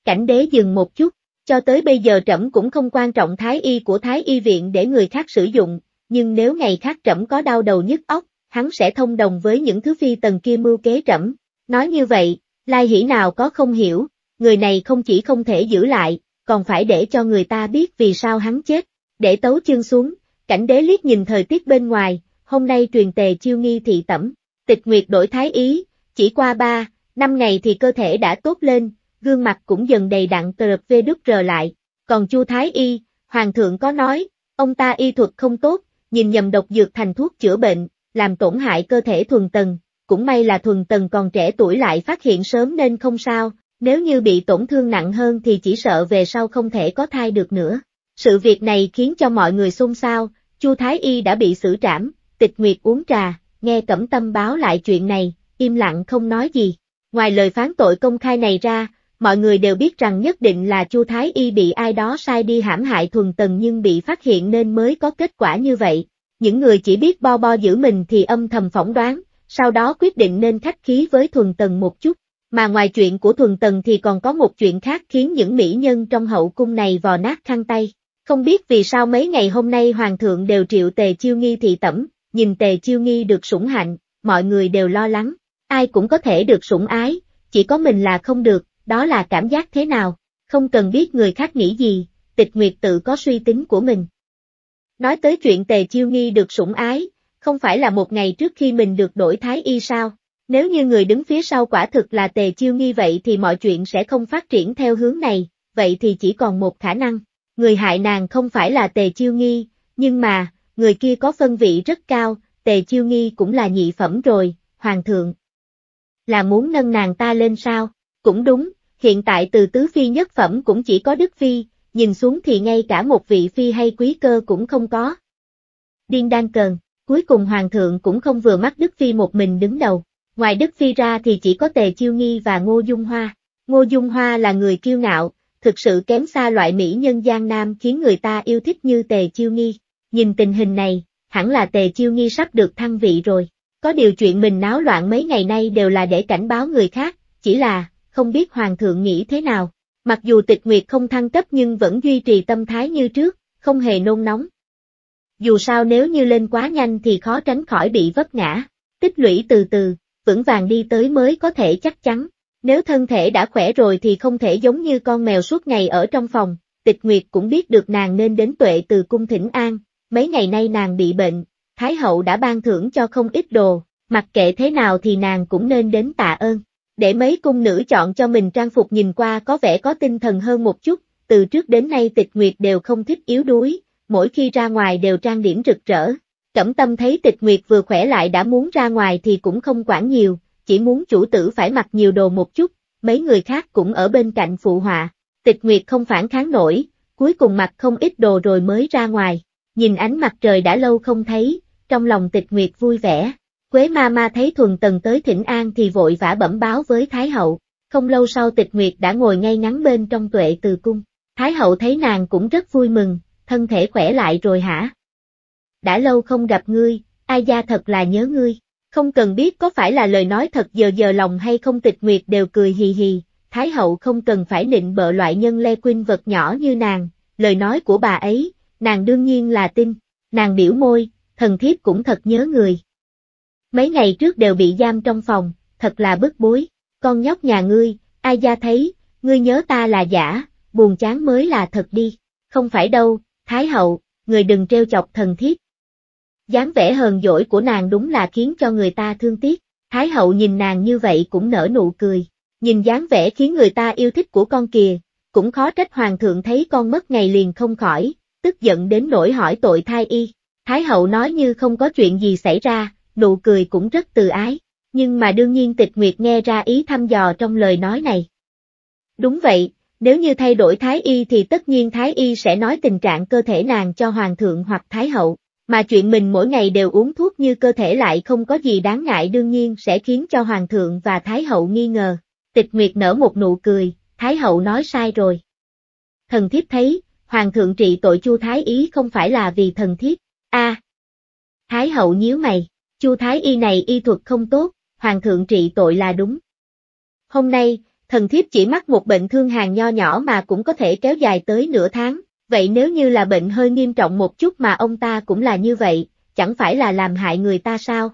cảnh đế dừng một chút, cho tới bây giờ trẫm cũng không quan trọng thái y của thái y viện để người khác sử dụng, nhưng nếu ngày khác trẫm có đau đầu nhức óc, hắn sẽ thông đồng với những thứ phi tần kia mưu kế trẫm. Nói như vậy, Lai hỉ nào có không hiểu, người này không chỉ không thể giữ lại, còn phải để cho người ta biết vì sao hắn chết. Để tấu chương xuống, cảnh đế liếc nhìn thời tiết bên ngoài, hôm nay truyền tề chiêu nghi thị tẩm, tịch nguyệt đổi thái ý, chỉ qua ba, năm ngày thì cơ thể đã tốt lên, gương mặt cũng dần đầy đặn tờ vê đứt rờ lại. Còn chu thái y, hoàng thượng có nói, ông ta y thuật không tốt, nhìn nhầm độc dược thành thuốc chữa bệnh, làm tổn hại cơ thể thuần tần, cũng may là thuần tần còn trẻ tuổi lại phát hiện sớm nên không sao, nếu như bị tổn thương nặng hơn thì chỉ sợ về sau không thể có thai được nữa. Sự việc này khiến cho mọi người xôn xao, Chu Thái Y đã bị xử trảm, tịch nguyệt uống trà, nghe cẩm tâm báo lại chuyện này, im lặng không nói gì. Ngoài lời phán tội công khai này ra, mọi người đều biết rằng nhất định là Chu Thái Y bị ai đó sai đi hãm hại thuần tần nhưng bị phát hiện nên mới có kết quả như vậy. Những người chỉ biết bo bo giữ mình thì âm thầm phỏng đoán, sau đó quyết định nên khách khí với thuần tần một chút. Mà ngoài chuyện của thuần tần thì còn có một chuyện khác khiến những mỹ nhân trong hậu cung này vò nát khăn tay. Không biết vì sao mấy ngày hôm nay hoàng thượng đều triệu tề chiêu nghi thị tẩm, nhìn tề chiêu nghi được sủng hạnh, mọi người đều lo lắng, ai cũng có thể được sủng ái, chỉ có mình là không được, đó là cảm giác thế nào, không cần biết người khác nghĩ gì, tịch nguyệt tự có suy tính của mình. Nói tới chuyện tề chiêu nghi được sủng ái, không phải là một ngày trước khi mình được đổi thái y sao? Nếu như người đứng phía sau quả thực là tề chiêu nghi vậy thì mọi chuyện sẽ không phát triển theo hướng này, vậy thì chỉ còn một khả năng. Người hại nàng không phải là tề chiêu nghi, nhưng mà, người kia có phân vị rất cao, tề chiêu nghi cũng là nhị phẩm rồi, hoàng thượng. Là muốn nâng nàng ta lên sao? Cũng đúng, hiện tại từ tứ phi nhất phẩm cũng chỉ có đức phi, nhìn xuống thì ngay cả một vị phi hay quý cơ cũng không có. Điên đang cần, cuối cùng hoàng thượng cũng không vừa mắt đức phi một mình đứng đầu. Ngoài Đức Phi ra thì chỉ có Tề Chiêu Nghi và Ngô Dung Hoa. Ngô Dung Hoa là người kiêu ngạo, thực sự kém xa loại mỹ nhân Giang Nam khiến người ta yêu thích như Tề Chiêu Nghi. Nhìn tình hình này, hẳn là Tề Chiêu Nghi sắp được thăng vị rồi. Có điều chuyện mình náo loạn mấy ngày nay đều là để cảnh báo người khác, chỉ là, không biết Hoàng thượng nghĩ thế nào. Mặc dù tịch nguyệt không thăng cấp nhưng vẫn duy trì tâm thái như trước, không hề nôn nóng. Dù sao nếu như lên quá nhanh thì khó tránh khỏi bị vấp ngã, tích lũy từ từ, vững vàng đi tới mới có thể chắc chắn. Nếu thân thể đã khỏe rồi thì không thể giống như con mèo suốt ngày ở trong phòng, tịch nguyệt cũng biết được nàng nên đến tuệ từ cung thỉnh an, mấy ngày nay nàng bị bệnh, Thái hậu đã ban thưởng cho không ít đồ, mặc kệ thế nào thì nàng cũng nên đến tạ ơn. Để mấy cung nữ chọn cho mình trang phục nhìn qua có vẻ có tinh thần hơn một chút, từ trước đến nay tịch nguyệt đều không thích yếu đuối, mỗi khi ra ngoài đều trang điểm rực rỡ, Cẩm tâm thấy tịch nguyệt vừa khỏe lại đã muốn ra ngoài thì cũng không quản nhiều, chỉ muốn chủ tử phải mặc nhiều đồ một chút, mấy người khác cũng ở bên cạnh phụ họa. Tịch nguyệt không phản kháng nổi, cuối cùng mặc không ít đồ rồi mới ra ngoài. Nhìn ánh mặt trời đã lâu không thấy, trong lòng tịch nguyệt vui vẻ. Quế ma ma thấy thuần tần tới thỉnh an thì vội vã bẩm báo với Thái hậu. Không lâu sau tịch nguyệt đã ngồi ngay ngắn bên trong tuệ từ cung. Thái hậu thấy nàng cũng rất vui mừng, thân thể khỏe lại rồi hả? đã lâu không gặp ngươi, ai gia thật là nhớ ngươi. Không cần biết có phải là lời nói thật giờ giờ lòng hay không tịch nguyệt đều cười hì hì, Thái hậu không cần phải nịnh bợ loại nhân le quyên vật nhỏ như nàng, lời nói của bà ấy, nàng đương nhiên là tin, nàng biểu môi, thần thiếp cũng thật nhớ người. Mấy ngày trước đều bị giam trong phòng, thật là bức bối, con nhóc nhà ngươi, ai gia thấy, ngươi nhớ ta là giả, buồn chán mới là thật đi, không phải đâu, Thái hậu, người đừng treo chọc thần thiếp, dáng vẻ hờn dỗi của nàng đúng là khiến cho người ta thương tiếc, Thái hậu nhìn nàng như vậy cũng nở nụ cười, nhìn dáng vẻ khiến người ta yêu thích của con kìa, cũng khó trách hoàng thượng thấy con mất ngày liền không khỏi, tức giận đến nỗi hỏi tội thai y, Thái hậu nói như không có chuyện gì xảy ra, nụ cười cũng rất từ ái, nhưng mà đương nhiên tịch nguyệt nghe ra ý thăm dò trong lời nói này. Đúng vậy, nếu như thay đổi Thái y thì tất nhiên Thái y sẽ nói tình trạng cơ thể nàng cho Hoàng thượng hoặc Thái hậu mà chuyện mình mỗi ngày đều uống thuốc như cơ thể lại không có gì đáng ngại đương nhiên sẽ khiến cho Hoàng thượng và Thái hậu nghi ngờ. Tịch Nguyệt nở một nụ cười, Thái hậu nói sai rồi. Thần thiếp thấy, Hoàng thượng trị tội Chu Thái Ý không phải là vì thần thiếp, a Thái hậu nhíu mày, Chu Thái Y này y thuật không tốt, Hoàng thượng trị tội là đúng. Hôm nay, thần thiếp chỉ mắc một bệnh thương hàn nho nhỏ mà cũng có thể kéo dài tới nửa tháng, Vậy nếu như là bệnh hơi nghiêm trọng một chút mà ông ta cũng là như vậy, chẳng phải là làm hại người ta sao?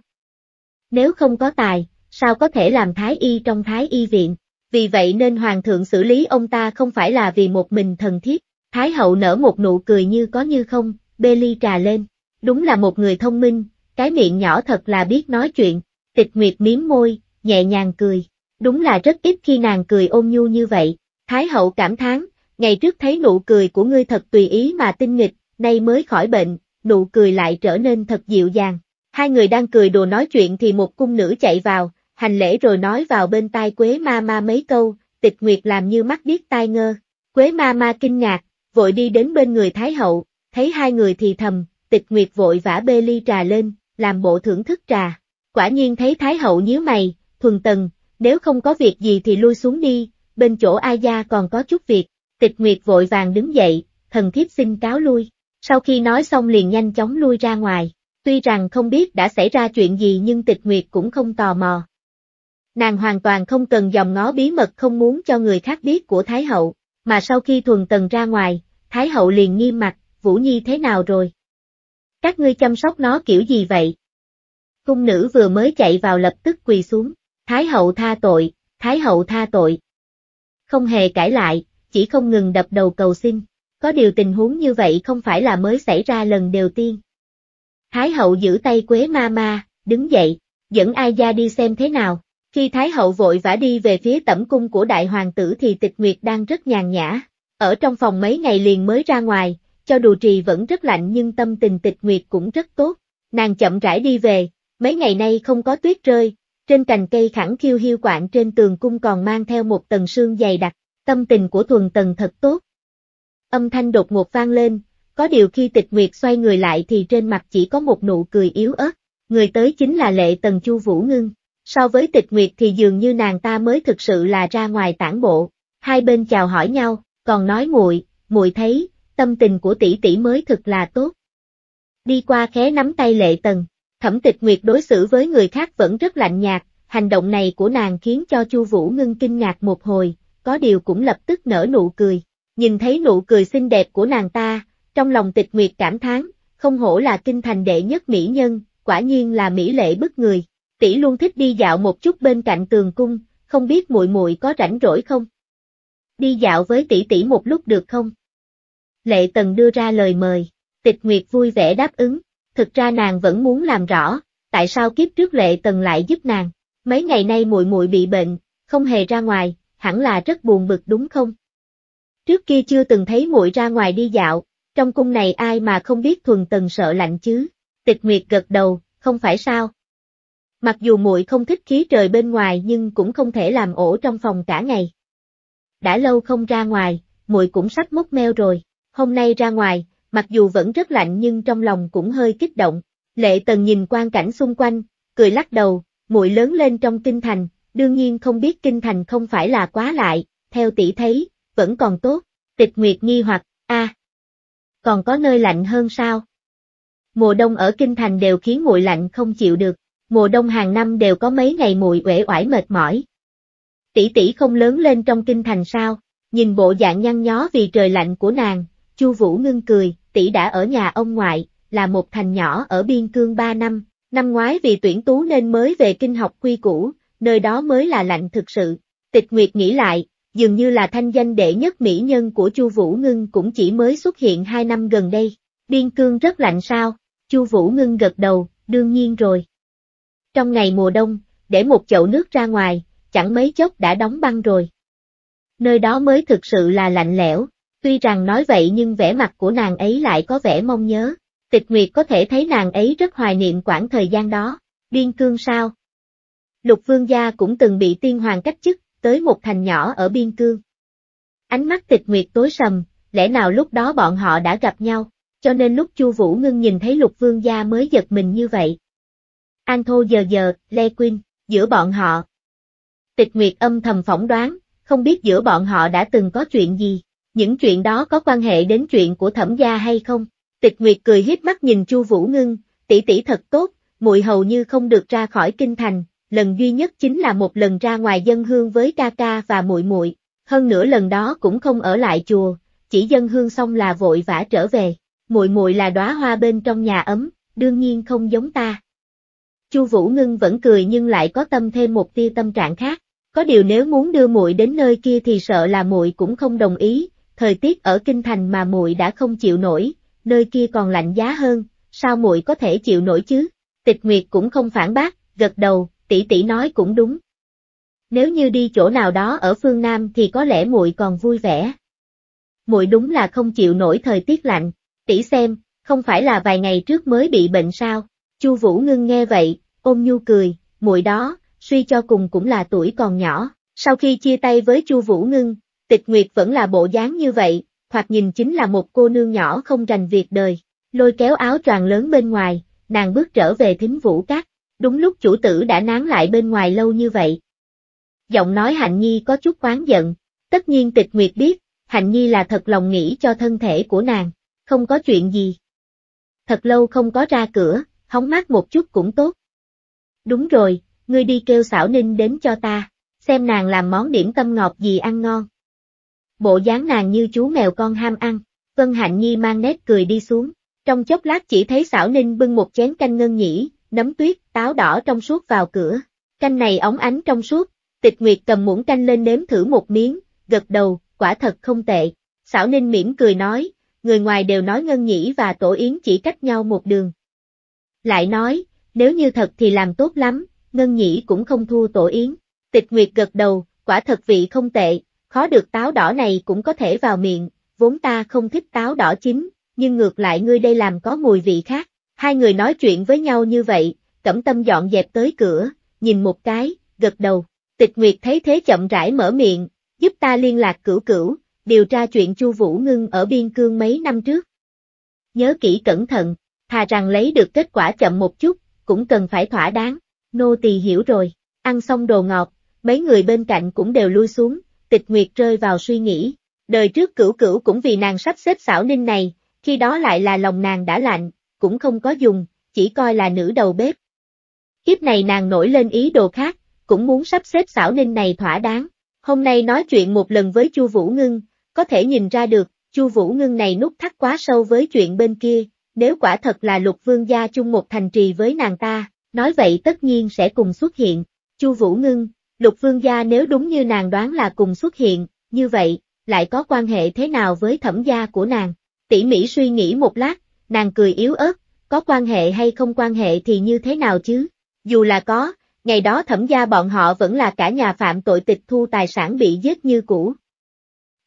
Nếu không có tài, sao có thể làm thái y trong thái y viện? Vì vậy nên hoàng thượng xử lý ông ta không phải là vì một mình thần thiết. Thái hậu nở một nụ cười như có như không, bê ly trà lên. Đúng là một người thông minh, cái miệng nhỏ thật là biết nói chuyện. Tịch Nguyệt miếm môi, nhẹ nhàng cười. Đúng là rất ít khi nàng cười ôn nhu như vậy. Thái hậu cảm thán, ngày trước thấy nụ cười của ngươi thật tùy ý mà tinh nghịch, nay mới khỏi bệnh, nụ cười lại trở nên thật dịu dàng. Hai người đang cười đùa nói chuyện thì một cung nữ chạy vào, hành lễ rồi nói vào bên tai Quế ma ma mấy câu, tịch nguyệt làm như mắt biết tai ngơ. Quế ma ma kinh ngạc, vội đi đến bên người Thái hậu, thấy hai người thì thầm, tịch nguyệt vội vã bê ly trà lên, làm bộ thưởng thức trà. Quả nhiên thấy Thái hậu nhíu mày, thuần tần, nếu không có việc gì thì lui xuống đi, bên chỗ A gia còn có chút việc, Tịch Nguyệt vội vàng đứng dậy, thần thiếp xin cáo lui. Sau khi nói xong liền nhanh chóng lui ra ngoài, tuy rằng không biết đã xảy ra chuyện gì nhưng Tịch Nguyệt cũng không tò mò. Nàng hoàn toàn không cần dòng ngó bí mật không muốn cho người khác biết của Thái Hậu, mà sau khi thuần tần ra ngoài, Thái Hậu liền nghiêm mặt, Vũ Nhi thế nào rồi? Các ngươi chăm sóc nó kiểu gì vậy? Cung nữ vừa mới chạy vào lập tức quỳ xuống, Thái Hậu tha tội, Thái Hậu tha tội. Không hề cãi lại, chỉ không ngừng đập đầu cầu xin. Có điều tình huống như vậy không phải là mới xảy ra lần đầu tiên. Thái hậu giữ tay Quế ma ma, đứng dậy, dẫn ai Gia đi xem thế nào. Khi Thái hậu vội vã đi về phía tẩm cung của đại hoàng tử thì tịch nguyệt đang rất nhàn nhã. Ở trong phòng mấy ngày liền mới ra ngoài, cho đù trì vẫn rất lạnh nhưng tâm tình tịch nguyệt cũng rất tốt. Nàng chậm rãi đi về, mấy ngày nay không có tuyết rơi, trên cành cây khẳng khiu hiu quạng trên tường cung còn mang theo một tầng sương dày đặc. Tâm tình của thuần tần thật tốt. Âm thanh đột ngột vang lên, có điều khi tịch nguyệt xoay người lại thì trên mặt chỉ có một nụ cười yếu ớt, người tới chính là lệ tần chu vũ ngưng. So với tịch nguyệt thì dường như nàng ta mới thực sự là ra ngoài tản bộ, hai bên chào hỏi nhau, còn nói muội, muội thấy, tâm tình của tỷ tỷ mới thực là tốt. Đi qua khé nắm tay lệ tần, thẩm tịch nguyệt đối xử với người khác vẫn rất lạnh nhạt, hành động này của nàng khiến cho chu vũ ngưng kinh ngạc một hồi, có điều cũng lập tức nở nụ cười. Nhìn thấy nụ cười xinh đẹp của nàng ta, trong lòng tịch nguyệt cảm thán, không hổ là kinh thành đệ nhất mỹ nhân, quả nhiên là mỹ lệ bức người. Tỷ luôn thích đi dạo một chút bên cạnh tường cung, không biết muội muội có rảnh rỗi không? Đi dạo với tỷ tỷ một lúc được không? Lệ Tần đưa ra lời mời, Tịch Nguyệt vui vẻ đáp ứng, thực ra nàng vẫn muốn làm rõ, tại sao kiếp trước Lệ Tần lại giúp nàng? Mấy ngày nay muội muội bị bệnh, không hề ra ngoài, hẳn là rất buồn bực đúng không? Trước kia chưa từng thấy muội ra ngoài đi dạo, trong cung này ai mà không biết thuần tần sợ lạnh chứ? Tịch Nguyệt gật đầu, không phải sao? Mặc dù muội không thích khí trời bên ngoài nhưng cũng không thể làm ổ trong phòng cả ngày. Đã lâu không ra ngoài, muội cũng sắp mốc meo rồi, hôm nay ra ngoài, mặc dù vẫn rất lạnh nhưng trong lòng cũng hơi kích động. Lệ Tần nhìn quan cảnh xung quanh, cười lắc đầu, muội lớn lên trong kinh thành, đương nhiên không biết kinh thành không phải là quá lại, theo tỷ thấy, vẫn còn tốt, tịch nguyệt nghi hoặc, a còn có nơi lạnh hơn sao? Mùa đông ở kinh thành đều khiến nguội lạnh không chịu được, mùa đông hàng năm đều có mấy ngày mùi uể oải mệt mỏi. Tỷ tỷ không lớn lên trong kinh thành sao, nhìn bộ dạng nhăn nhó vì trời lạnh của nàng, Chu Vũ ngưng cười, tỷ đã ở nhà ông ngoại, là một thành nhỏ ở biên cương 3 năm, năm ngoái vì tuyển tú nên mới về kinh học quy cũ, nơi đó mới là lạnh thực sự. Tịch Nguyệt nghĩ lại, dường như là thanh danh đệ nhất mỹ nhân của Chu Vũ Ngưng cũng chỉ mới xuất hiện hai năm gần đây. Biên cương rất lạnh sao? Chu Vũ Ngưng gật đầu, đương nhiên rồi. Trong ngày mùa đông, để một chậu nước ra ngoài, chẳng mấy chốc đã đóng băng rồi. Nơi đó mới thực sự là lạnh lẽo, tuy rằng nói vậy nhưng vẻ mặt của nàng ấy lại có vẻ mong nhớ. Tịch Nguyệt có thể thấy nàng ấy rất hoài niệm quãng thời gian đó. Biên cương sao? Lục Vương Gia cũng từng bị tiên hoàng cách chức, tới một thành nhỏ ở biên cương. Ánh mắt tịch nguyệt tối sầm, lẽ nào lúc đó bọn họ đã gặp nhau, cho nên lúc Chu Vũ Ngưng nhìn thấy Lục Vương Gia mới giật mình như vậy. An Thô giờ giờ, Lê Quyên, giữa bọn họ. Tịch nguyệt âm thầm phỏng đoán, không biết giữa bọn họ đã từng có chuyện gì, những chuyện đó có quan hệ đến chuyện của thẩm gia hay không. Tịch Nguyệt cười híp mắt nhìn Chu Vũ Ngưng, tỷ tỷ thật tốt, mùi hầu như không được ra khỏi kinh thành, lần duy nhất chính là một lần ra ngoài dân hương với ca ca và muội muội, hơn nữa lần đó cũng không ở lại chùa, chỉ dân hương xong là vội vã trở về. Muội muội là đóa hoa bên trong nhà ấm, đương nhiên không giống ta. Chu Vũ Ngưng vẫn cười nhưng lại có tâm thêm một tia tâm trạng khác, có điều nếu muốn đưa muội đến nơi kia thì sợ là muội cũng không đồng ý, thời tiết ở kinh thành mà muội đã không chịu nổi, nơi kia còn lạnh giá hơn, sao muội có thể chịu nổi chứ? Tịch Nguyệt cũng không phản bác, gật đầu, tỷ tỷ nói cũng đúng. Nếu như đi chỗ nào đó ở phương Nam thì có lẽ muội còn vui vẻ. Muội đúng là không chịu nổi thời tiết lạnh, tỷ xem, không phải là vài ngày trước mới bị bệnh sao? Chu Vũ Ngưng nghe vậy, ôm nhu cười, muội đó, suy cho cùng cũng là tuổi còn nhỏ. Sau khi chia tay với Chu Vũ Ngưng, Tịch Nguyệt vẫn là bộ dáng như vậy, thoạt nhìn chính là một cô nương nhỏ không rành việc đời. Lôi kéo áo choàng lớn bên ngoài, nàng bước trở về Thính Vũ Các đúng lúc chủ tử đã nán lại bên ngoài lâu như vậy. Giọng nói Hạnh Nhi có chút oán giận, tất nhiên tịch nguyệt biết, Hạnh Nhi là thật lòng nghĩ cho thân thể của nàng, không có chuyện gì. Thật lâu không có ra cửa, hóng mát một chút cũng tốt. Đúng rồi, ngươi đi kêu xảo ninh đến cho ta, xem nàng làm món điểm tâm ngọt gì ăn ngon. Bộ dáng nàng như chú mèo con ham ăn, Vân Hạnh Nhi mang nét cười đi xuống, trong chốc lát chỉ thấy xảo ninh bưng một chén canh ngân nhĩ, nấm tuyết, táo đỏ trong suốt vào cửa. Canh này óng ánh trong suốt, tịch nguyệt cầm muỗng canh lên nếm thử một miếng, gật đầu, quả thật không tệ. Xảo Ninh mỉm cười nói, người ngoài đều nói Ngân Nhĩ và Tổ Yến chỉ cách nhau một đường. Lại nói, nếu như thật thì làm tốt lắm, Ngân Nhĩ cũng không thua Tổ Yến. Tịch Nguyệt gật đầu, quả thật vị không tệ, khó được táo đỏ này cũng có thể vào miệng, vốn ta không thích táo đỏ chín, nhưng ngược lại ngươi đây làm có mùi vị khác. Hai người nói chuyện với nhau như vậy, cẩm tâm dọn dẹp tới cửa, nhìn một cái, gật đầu. Tịch Nguyệt thấy thế chậm rãi mở miệng, giúp ta liên lạc cửu cửu, điều tra chuyện Chu Vũ Ngưng ở biên cương mấy năm trước. Nhớ kỹ cẩn thận, thà rằng lấy được kết quả chậm một chút, cũng cần phải thỏa đáng. Nô tỳ hiểu rồi, ăn xong đồ ngọt, mấy người bên cạnh cũng đều lui xuống, Tịch Nguyệt rơi vào suy nghĩ. Đời trước cửu cửu cũng vì nàng sắp xếp xảo ninh này, khi đó lại là lòng nàng đã lạnh, cũng không có dùng, chỉ coi là nữ đầu bếp. Kiếp này nàng nổi lên ý đồ khác, cũng muốn sắp xếp xảo ninh này thỏa đáng. Hôm nay nói chuyện một lần với Chu Vũ Ngưng, có thể nhìn ra được, Chu Vũ Ngưng này nút thắt quá sâu với chuyện bên kia, nếu quả thật là Lục Vương gia chung một thành trì với nàng ta, nói vậy tất nhiên sẽ cùng xuất hiện. Chu Vũ Ngưng, Lục Vương gia nếu đúng như nàng đoán là cùng xuất hiện, như vậy, lại có quan hệ thế nào với thẩm gia của nàng? Tỷ Mỹ suy nghĩ một lát, Nàng cười yếu ớt, có quan hệ hay không quan hệ thì như thế nào chứ? Dù là có, ngày đó thẩm gia bọn họ vẫn là cả nhà phạm tội tịch thu tài sản bị giết như cũ.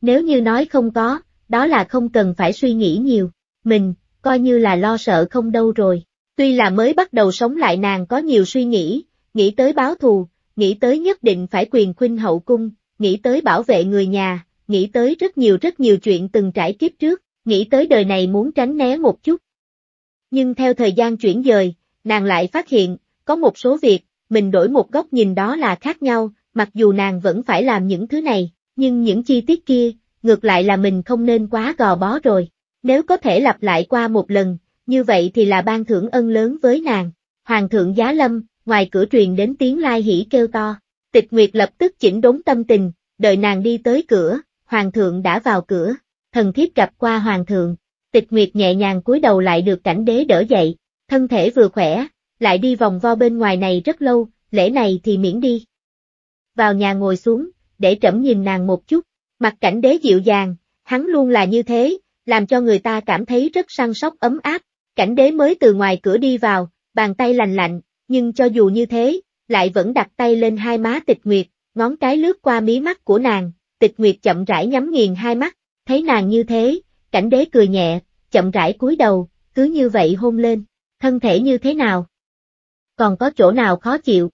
Nếu như nói không có, đó là không cần phải suy nghĩ nhiều, mình, coi như là lo sợ không đâu rồi. Tuy là mới bắt đầu sống lại nàng có nhiều suy nghĩ, nghĩ tới báo thù, nghĩ tới nhất định phải quyền khuynh hậu cung, nghĩ tới bảo vệ người nhà, nghĩ tới rất nhiều rất nhiều chuyện từng trải kiếp trước, nghĩ tới đời này muốn tránh né một chút. Nhưng theo thời gian chuyển dời, nàng lại phát hiện, có một số việc, mình đổi một góc nhìn đó là khác nhau, mặc dù nàng vẫn phải làm những thứ này, nhưng những chi tiết kia, ngược lại là mình không nên quá gò bó rồi. Nếu có thể lặp lại qua một lần, như vậy thì là ban thưởng ân lớn với nàng. Hoàng thượng Giá Lâm, ngoài cửa truyền đến tiếng lai hỉ kêu to. Tịch Nguyệt lập tức chỉnh đốn tâm tình, đợi nàng đi tới cửa, Hoàng thượng đã vào cửa thần thiếp gặp qua hoàng thượng, tịch nguyệt nhẹ nhàng cúi đầu lại được cảnh đế đỡ dậy, thân thể vừa khỏe, lại đi vòng vo bên ngoài này rất lâu, lễ này thì miễn đi. Vào nhà ngồi xuống, để trẫm nhìn nàng một chút, mặt cảnh đế dịu dàng, hắn luôn là như thế, làm cho người ta cảm thấy rất săn sóc ấm áp, cảnh đế mới từ ngoài cửa đi vào, bàn tay lành lạnh, nhưng cho dù như thế, lại vẫn đặt tay lên hai má tịch nguyệt, ngón cái lướt qua mí mắt của nàng, tịch nguyệt chậm rãi nhắm nghiền hai mắt, Thấy nàng như thế, cảnh đế cười nhẹ, chậm rãi cúi đầu, cứ như vậy hôn lên. Thân thể như thế nào? Còn có chỗ nào khó chịu?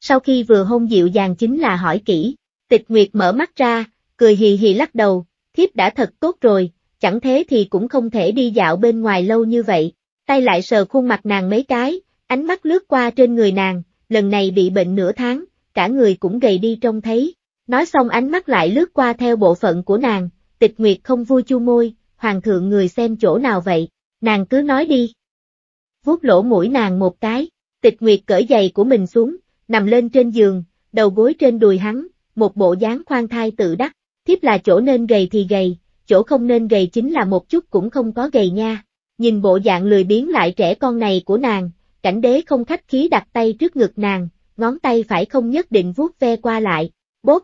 Sau khi vừa hôn dịu dàng chính là hỏi kỹ, tịch nguyệt mở mắt ra, cười hì hì lắc đầu, thiếp đã thật tốt rồi, chẳng thế thì cũng không thể đi dạo bên ngoài lâu như vậy. Tay lại sờ khuôn mặt nàng mấy cái, ánh mắt lướt qua trên người nàng, lần này bị bệnh nửa tháng, cả người cũng gầy đi trông thấy. Nói xong ánh mắt lại lướt qua theo bộ phận của nàng, tịch nguyệt không vui chu môi, hoàng thượng người xem chỗ nào vậy, nàng cứ nói đi. Vuốt lỗ mũi nàng một cái, tịch nguyệt cởi giày của mình xuống, nằm lên trên giường, đầu gối trên đùi hắn, một bộ dáng khoan thai tự đắc, thiếp là chỗ nên gầy thì gầy, chỗ không nên gầy chính là một chút cũng không có gầy nha. Nhìn bộ dạng lười biến lại trẻ con này của nàng, cảnh đế không khách khí đặt tay trước ngực nàng, ngón tay phải không nhất định vuốt ve qua lại, bốt.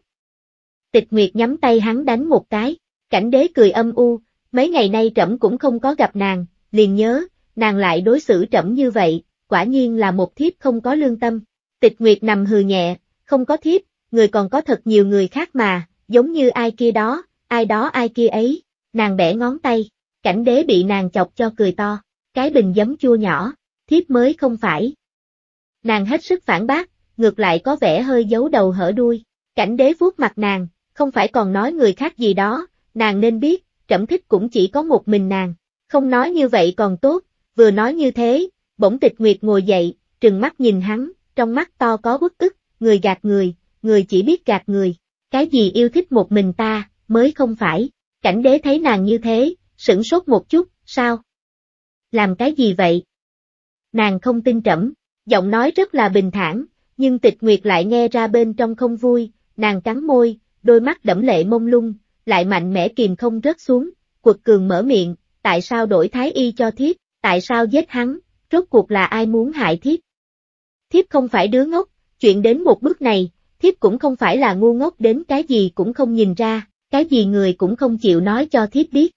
Tịch Nguyệt nhắm tay hắn đánh một cái, Cảnh đế cười âm u, mấy ngày nay trẫm cũng không có gặp nàng, liền nhớ, nàng lại đối xử trẫm như vậy, quả nhiên là một thiếp không có lương tâm. Tịch Nguyệt nằm hừ nhẹ, không có thiếp, người còn có thật nhiều người khác mà, giống như ai kia đó, ai đó ai kia ấy, nàng bẻ ngón tay, cảnh đế bị nàng chọc cho cười to, cái bình giấm chua nhỏ, thiếp mới không phải. Nàng hết sức phản bác, ngược lại có vẻ hơi giấu đầu hở đuôi, cảnh đế vuốt mặt nàng, không phải còn nói người khác gì đó, nàng nên biết, trẫm thích cũng chỉ có một mình nàng, không nói như vậy còn tốt, vừa nói như thế, bỗng tịch nguyệt ngồi dậy, trừng mắt nhìn hắn, trong mắt to có bức ức, người gạt người, người chỉ biết gạt người, cái gì yêu thích một mình ta, mới không phải, cảnh đế thấy nàng như thế, sửng sốt một chút, sao? Làm cái gì vậy? Nàng không tin trẫm, giọng nói rất là bình thản, nhưng tịch nguyệt lại nghe ra bên trong không vui, nàng cắn môi, đôi mắt đẫm lệ mông lung, lại mạnh mẽ kìm không rớt xuống, quật cường mở miệng, tại sao đổi thái y cho thiếp, tại sao giết hắn, rốt cuộc là ai muốn hại thiếp. Thiếp không phải đứa ngốc, chuyện đến một bước này, thiếp cũng không phải là ngu ngốc đến cái gì cũng không nhìn ra, cái gì người cũng không chịu nói cho thiếp biết.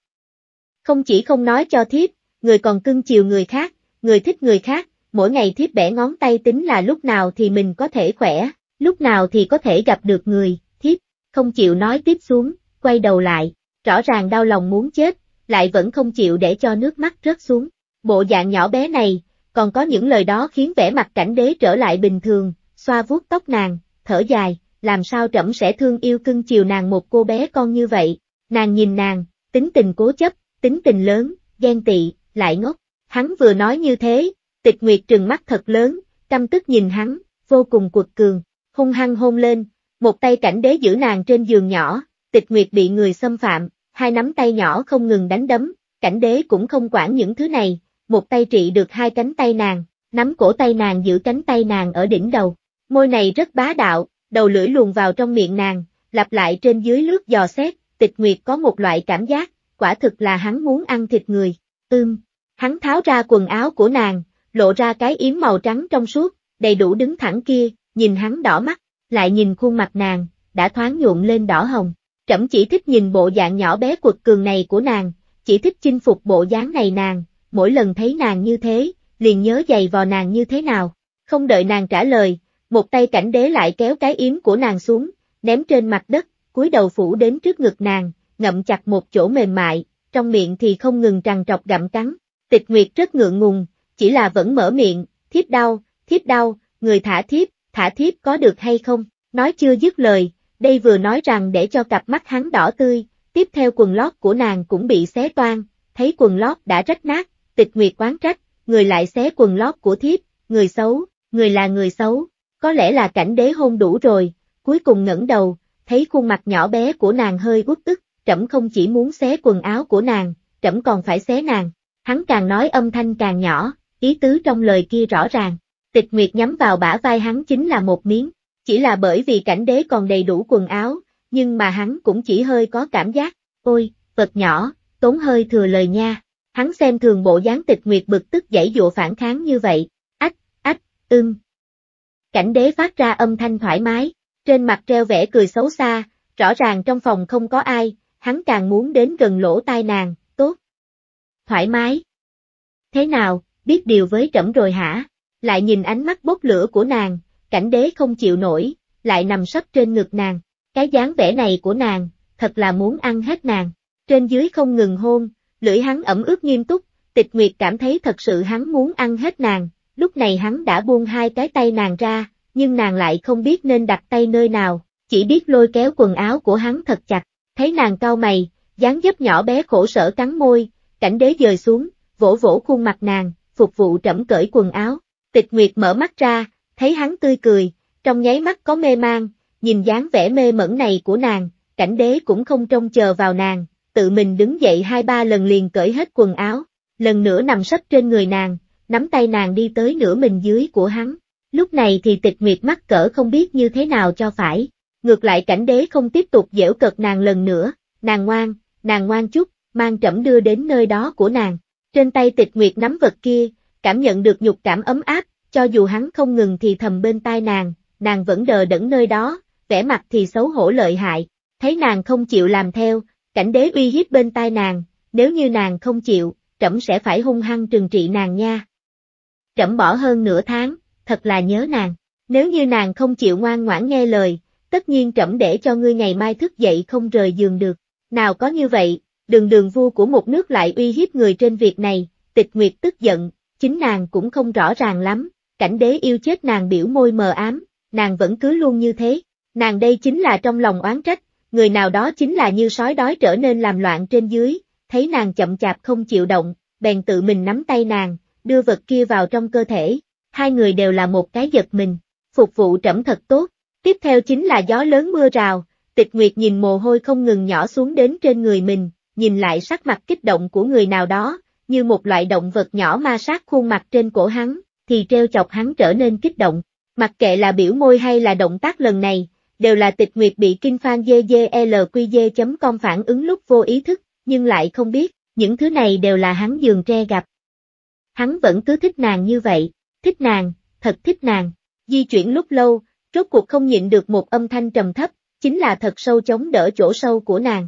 Không chỉ không nói cho thiếp, người còn cưng chiều người khác, người thích người khác, mỗi ngày thiếp bẻ ngón tay tính là lúc nào thì mình có thể khỏe, lúc nào thì có thể gặp được người, thiếp, không chịu nói tiếp xuống, quay đầu lại, rõ ràng đau lòng muốn chết, lại vẫn không chịu để cho nước mắt rớt xuống. Bộ dạng nhỏ bé này, còn có những lời đó khiến vẻ mặt cảnh đế trở lại bình thường, xoa vuốt tóc nàng, thở dài, làm sao trẫm sẽ thương yêu cưng chiều nàng một cô bé con như vậy. Nàng nhìn nàng, tính tình cố chấp, tính tình lớn, ghen tị, lại ngốc. Hắn vừa nói như thế, tịch nguyệt trừng mắt thật lớn, căm tức nhìn hắn, vô cùng cuột cường, hung hăng hôn lên, một tay cảnh đế giữ nàng trên giường nhỏ, tịch nguyệt bị người xâm phạm, hai nắm tay nhỏ không ngừng đánh đấm, cảnh đế cũng không quản những thứ này, một tay trị được hai cánh tay nàng, nắm cổ tay nàng giữ cánh tay nàng ở đỉnh đầu. Môi này rất bá đạo, đầu lưỡi luồn vào trong miệng nàng, lặp lại trên dưới lướt dò xét, tịch nguyệt có một loại cảm giác, quả thực là hắn muốn ăn thịt người, ưm. Hắn tháo ra quần áo của nàng, lộ ra cái yếm màu trắng trong suốt, đầy đủ đứng thẳng kia, nhìn hắn đỏ mắt, lại nhìn khuôn mặt nàng, đã thoáng nhuộn lên đỏ hồng. Trẫm chỉ thích nhìn bộ dạng nhỏ bé quật cường này của nàng, chỉ thích chinh phục bộ dáng này nàng, mỗi lần thấy nàng như thế, liền nhớ giày vò nàng như thế nào. Không đợi nàng trả lời, một tay cảnh đế lại kéo cái yếm của nàng xuống, ném trên mặt đất, cúi đầu phủ đến trước ngực nàng, ngậm chặt một chỗ mềm mại, trong miệng thì không ngừng trằn trọc gặm cắn. Tịch Nguyệt rất ngượng ngùng, chỉ là vẫn mở miệng, thiếp đau, thiếp đau, người thả thiếp, thả thiếp có được hay không? Nói chưa dứt lời, đây vừa nói rằng để cho cặp mắt hắn đỏ tươi, tiếp theo quần lót của nàng cũng bị xé toan, thấy quần lót đã rách nát, tịch nguyệt quán trách, người lại xé quần lót của thiếp, người xấu, người là người xấu, có lẽ là cảnh đế hôn đủ rồi, cuối cùng ngẩng đầu, thấy khuôn mặt nhỏ bé của nàng hơi uất ức, trẫm không chỉ muốn xé quần áo của nàng, trẫm còn phải xé nàng, hắn càng nói âm thanh càng nhỏ, ý tứ trong lời kia rõ ràng, tịch nguyệt nhắm vào bả vai hắn chính là một miếng, chỉ là bởi vì cảnh đế còn đầy đủ quần áo, nhưng mà hắn cũng chỉ hơi có cảm giác, ôi, vật nhỏ, tốn hơi thừa lời nha. Hắn xem thường bộ dáng tịch nguyệt bực tức dãy dụa phản kháng như vậy, ách, ách, ưng. Cảnh đế phát ra âm thanh thoải mái, trên mặt treo vẻ cười xấu xa, rõ ràng trong phòng không có ai, hắn càng muốn đến gần lỗ tai nàng, tốt. Thoải mái. Thế nào, biết điều với trẫm rồi hả? Lại nhìn ánh mắt bốc lửa của nàng, cảnh đế không chịu nổi, lại nằm sấp trên ngực nàng. Cái dáng vẻ này của nàng, thật là muốn ăn hết nàng. Trên dưới không ngừng hôn, lưỡi hắn ẩm ướt nghiêm túc, tịch nguyệt cảm thấy thật sự hắn muốn ăn hết nàng. Lúc này hắn đã buông hai cái tay nàng ra, nhưng nàng lại không biết nên đặt tay nơi nào, chỉ biết lôi kéo quần áo của hắn thật chặt. Thấy nàng cau mày, dáng dấp nhỏ bé khổ sở cắn môi, cảnh đế dời xuống, vỗ vỗ khuôn mặt nàng, phục vụ trẫm cởi quần áo. Tịch Nguyệt mở mắt ra, thấy hắn tươi cười, trong nháy mắt có mê mang, nhìn dáng vẻ mê mẩn này của nàng, cảnh đế cũng không trông chờ vào nàng, tự mình đứng dậy hai ba lần liền cởi hết quần áo, lần nữa nằm sấp trên người nàng, nắm tay nàng đi tới nửa mình dưới của hắn. Lúc này thì tịch nguyệt mắt cỡ không biết như thế nào cho phải, ngược lại cảnh đế không tiếp tục dễu cợt nàng lần nữa, nàng ngoan, nàng ngoan chút, mang trẫm đưa đến nơi đó của nàng. Trên tay tịch nguyệt nắm vật kia, cảm nhận được nhục cảm ấm áp, cho dù hắn không ngừng thì thầm bên tai nàng, nàng vẫn đờ đẫn nơi đó, vẻ mặt thì xấu hổ lợi hại, thấy nàng không chịu làm theo, cảnh đế uy hiếp bên tai nàng, nếu như nàng không chịu, trẫm sẽ phải hung hăng trừng trị nàng nha. Trẫm bỏ hơn nửa tháng, thật là nhớ nàng, nếu như nàng không chịu ngoan ngoãn nghe lời, tất nhiên trẫm để cho ngươi ngày mai thức dậy không rời giường được, nào có như vậy, đường đường vua của một nước lại uy hiếp người trên việc này, tịch nguyệt tức giận, chính nàng cũng không rõ ràng lắm, cảnh đế yêu chết nàng biểu môi mờ ám, nàng vẫn cứ luôn như thế, nàng đây chính là trong lòng oán trách, người nào đó chính là như sói đói trở nên làm loạn trên dưới, thấy nàng chậm chạp không chịu động, bèn tự mình nắm tay nàng, đưa vật kia vào trong cơ thể, hai người đều là một cái giật mình, phục vụ trẫm thật tốt, tiếp theo chính là gió lớn mưa rào, tịch nguyệt nhìn mồ hôi không ngừng nhỏ xuống đến trên người mình, nhìn lại sắc mặt kích động của người nào đó, như một loại động vật nhỏ ma sát khuôn mặt trên cổ hắn, thì treo chọc hắn trở nên kích động, mặc kệ là biểu môi hay là động tác lần này, đều là tịch nguyệt bị kinh phan gglqg.com e phản ứng lúc vô ý thức, nhưng lại không biết, những thứ này đều là hắn giường tre gặp. Hắn vẫn cứ thích nàng như vậy, thích nàng, thật thích nàng, di chuyển lúc lâu, rốt cuộc không nhịn được một âm thanh trầm thấp, chính là thật sâu chống đỡ chỗ sâu của nàng.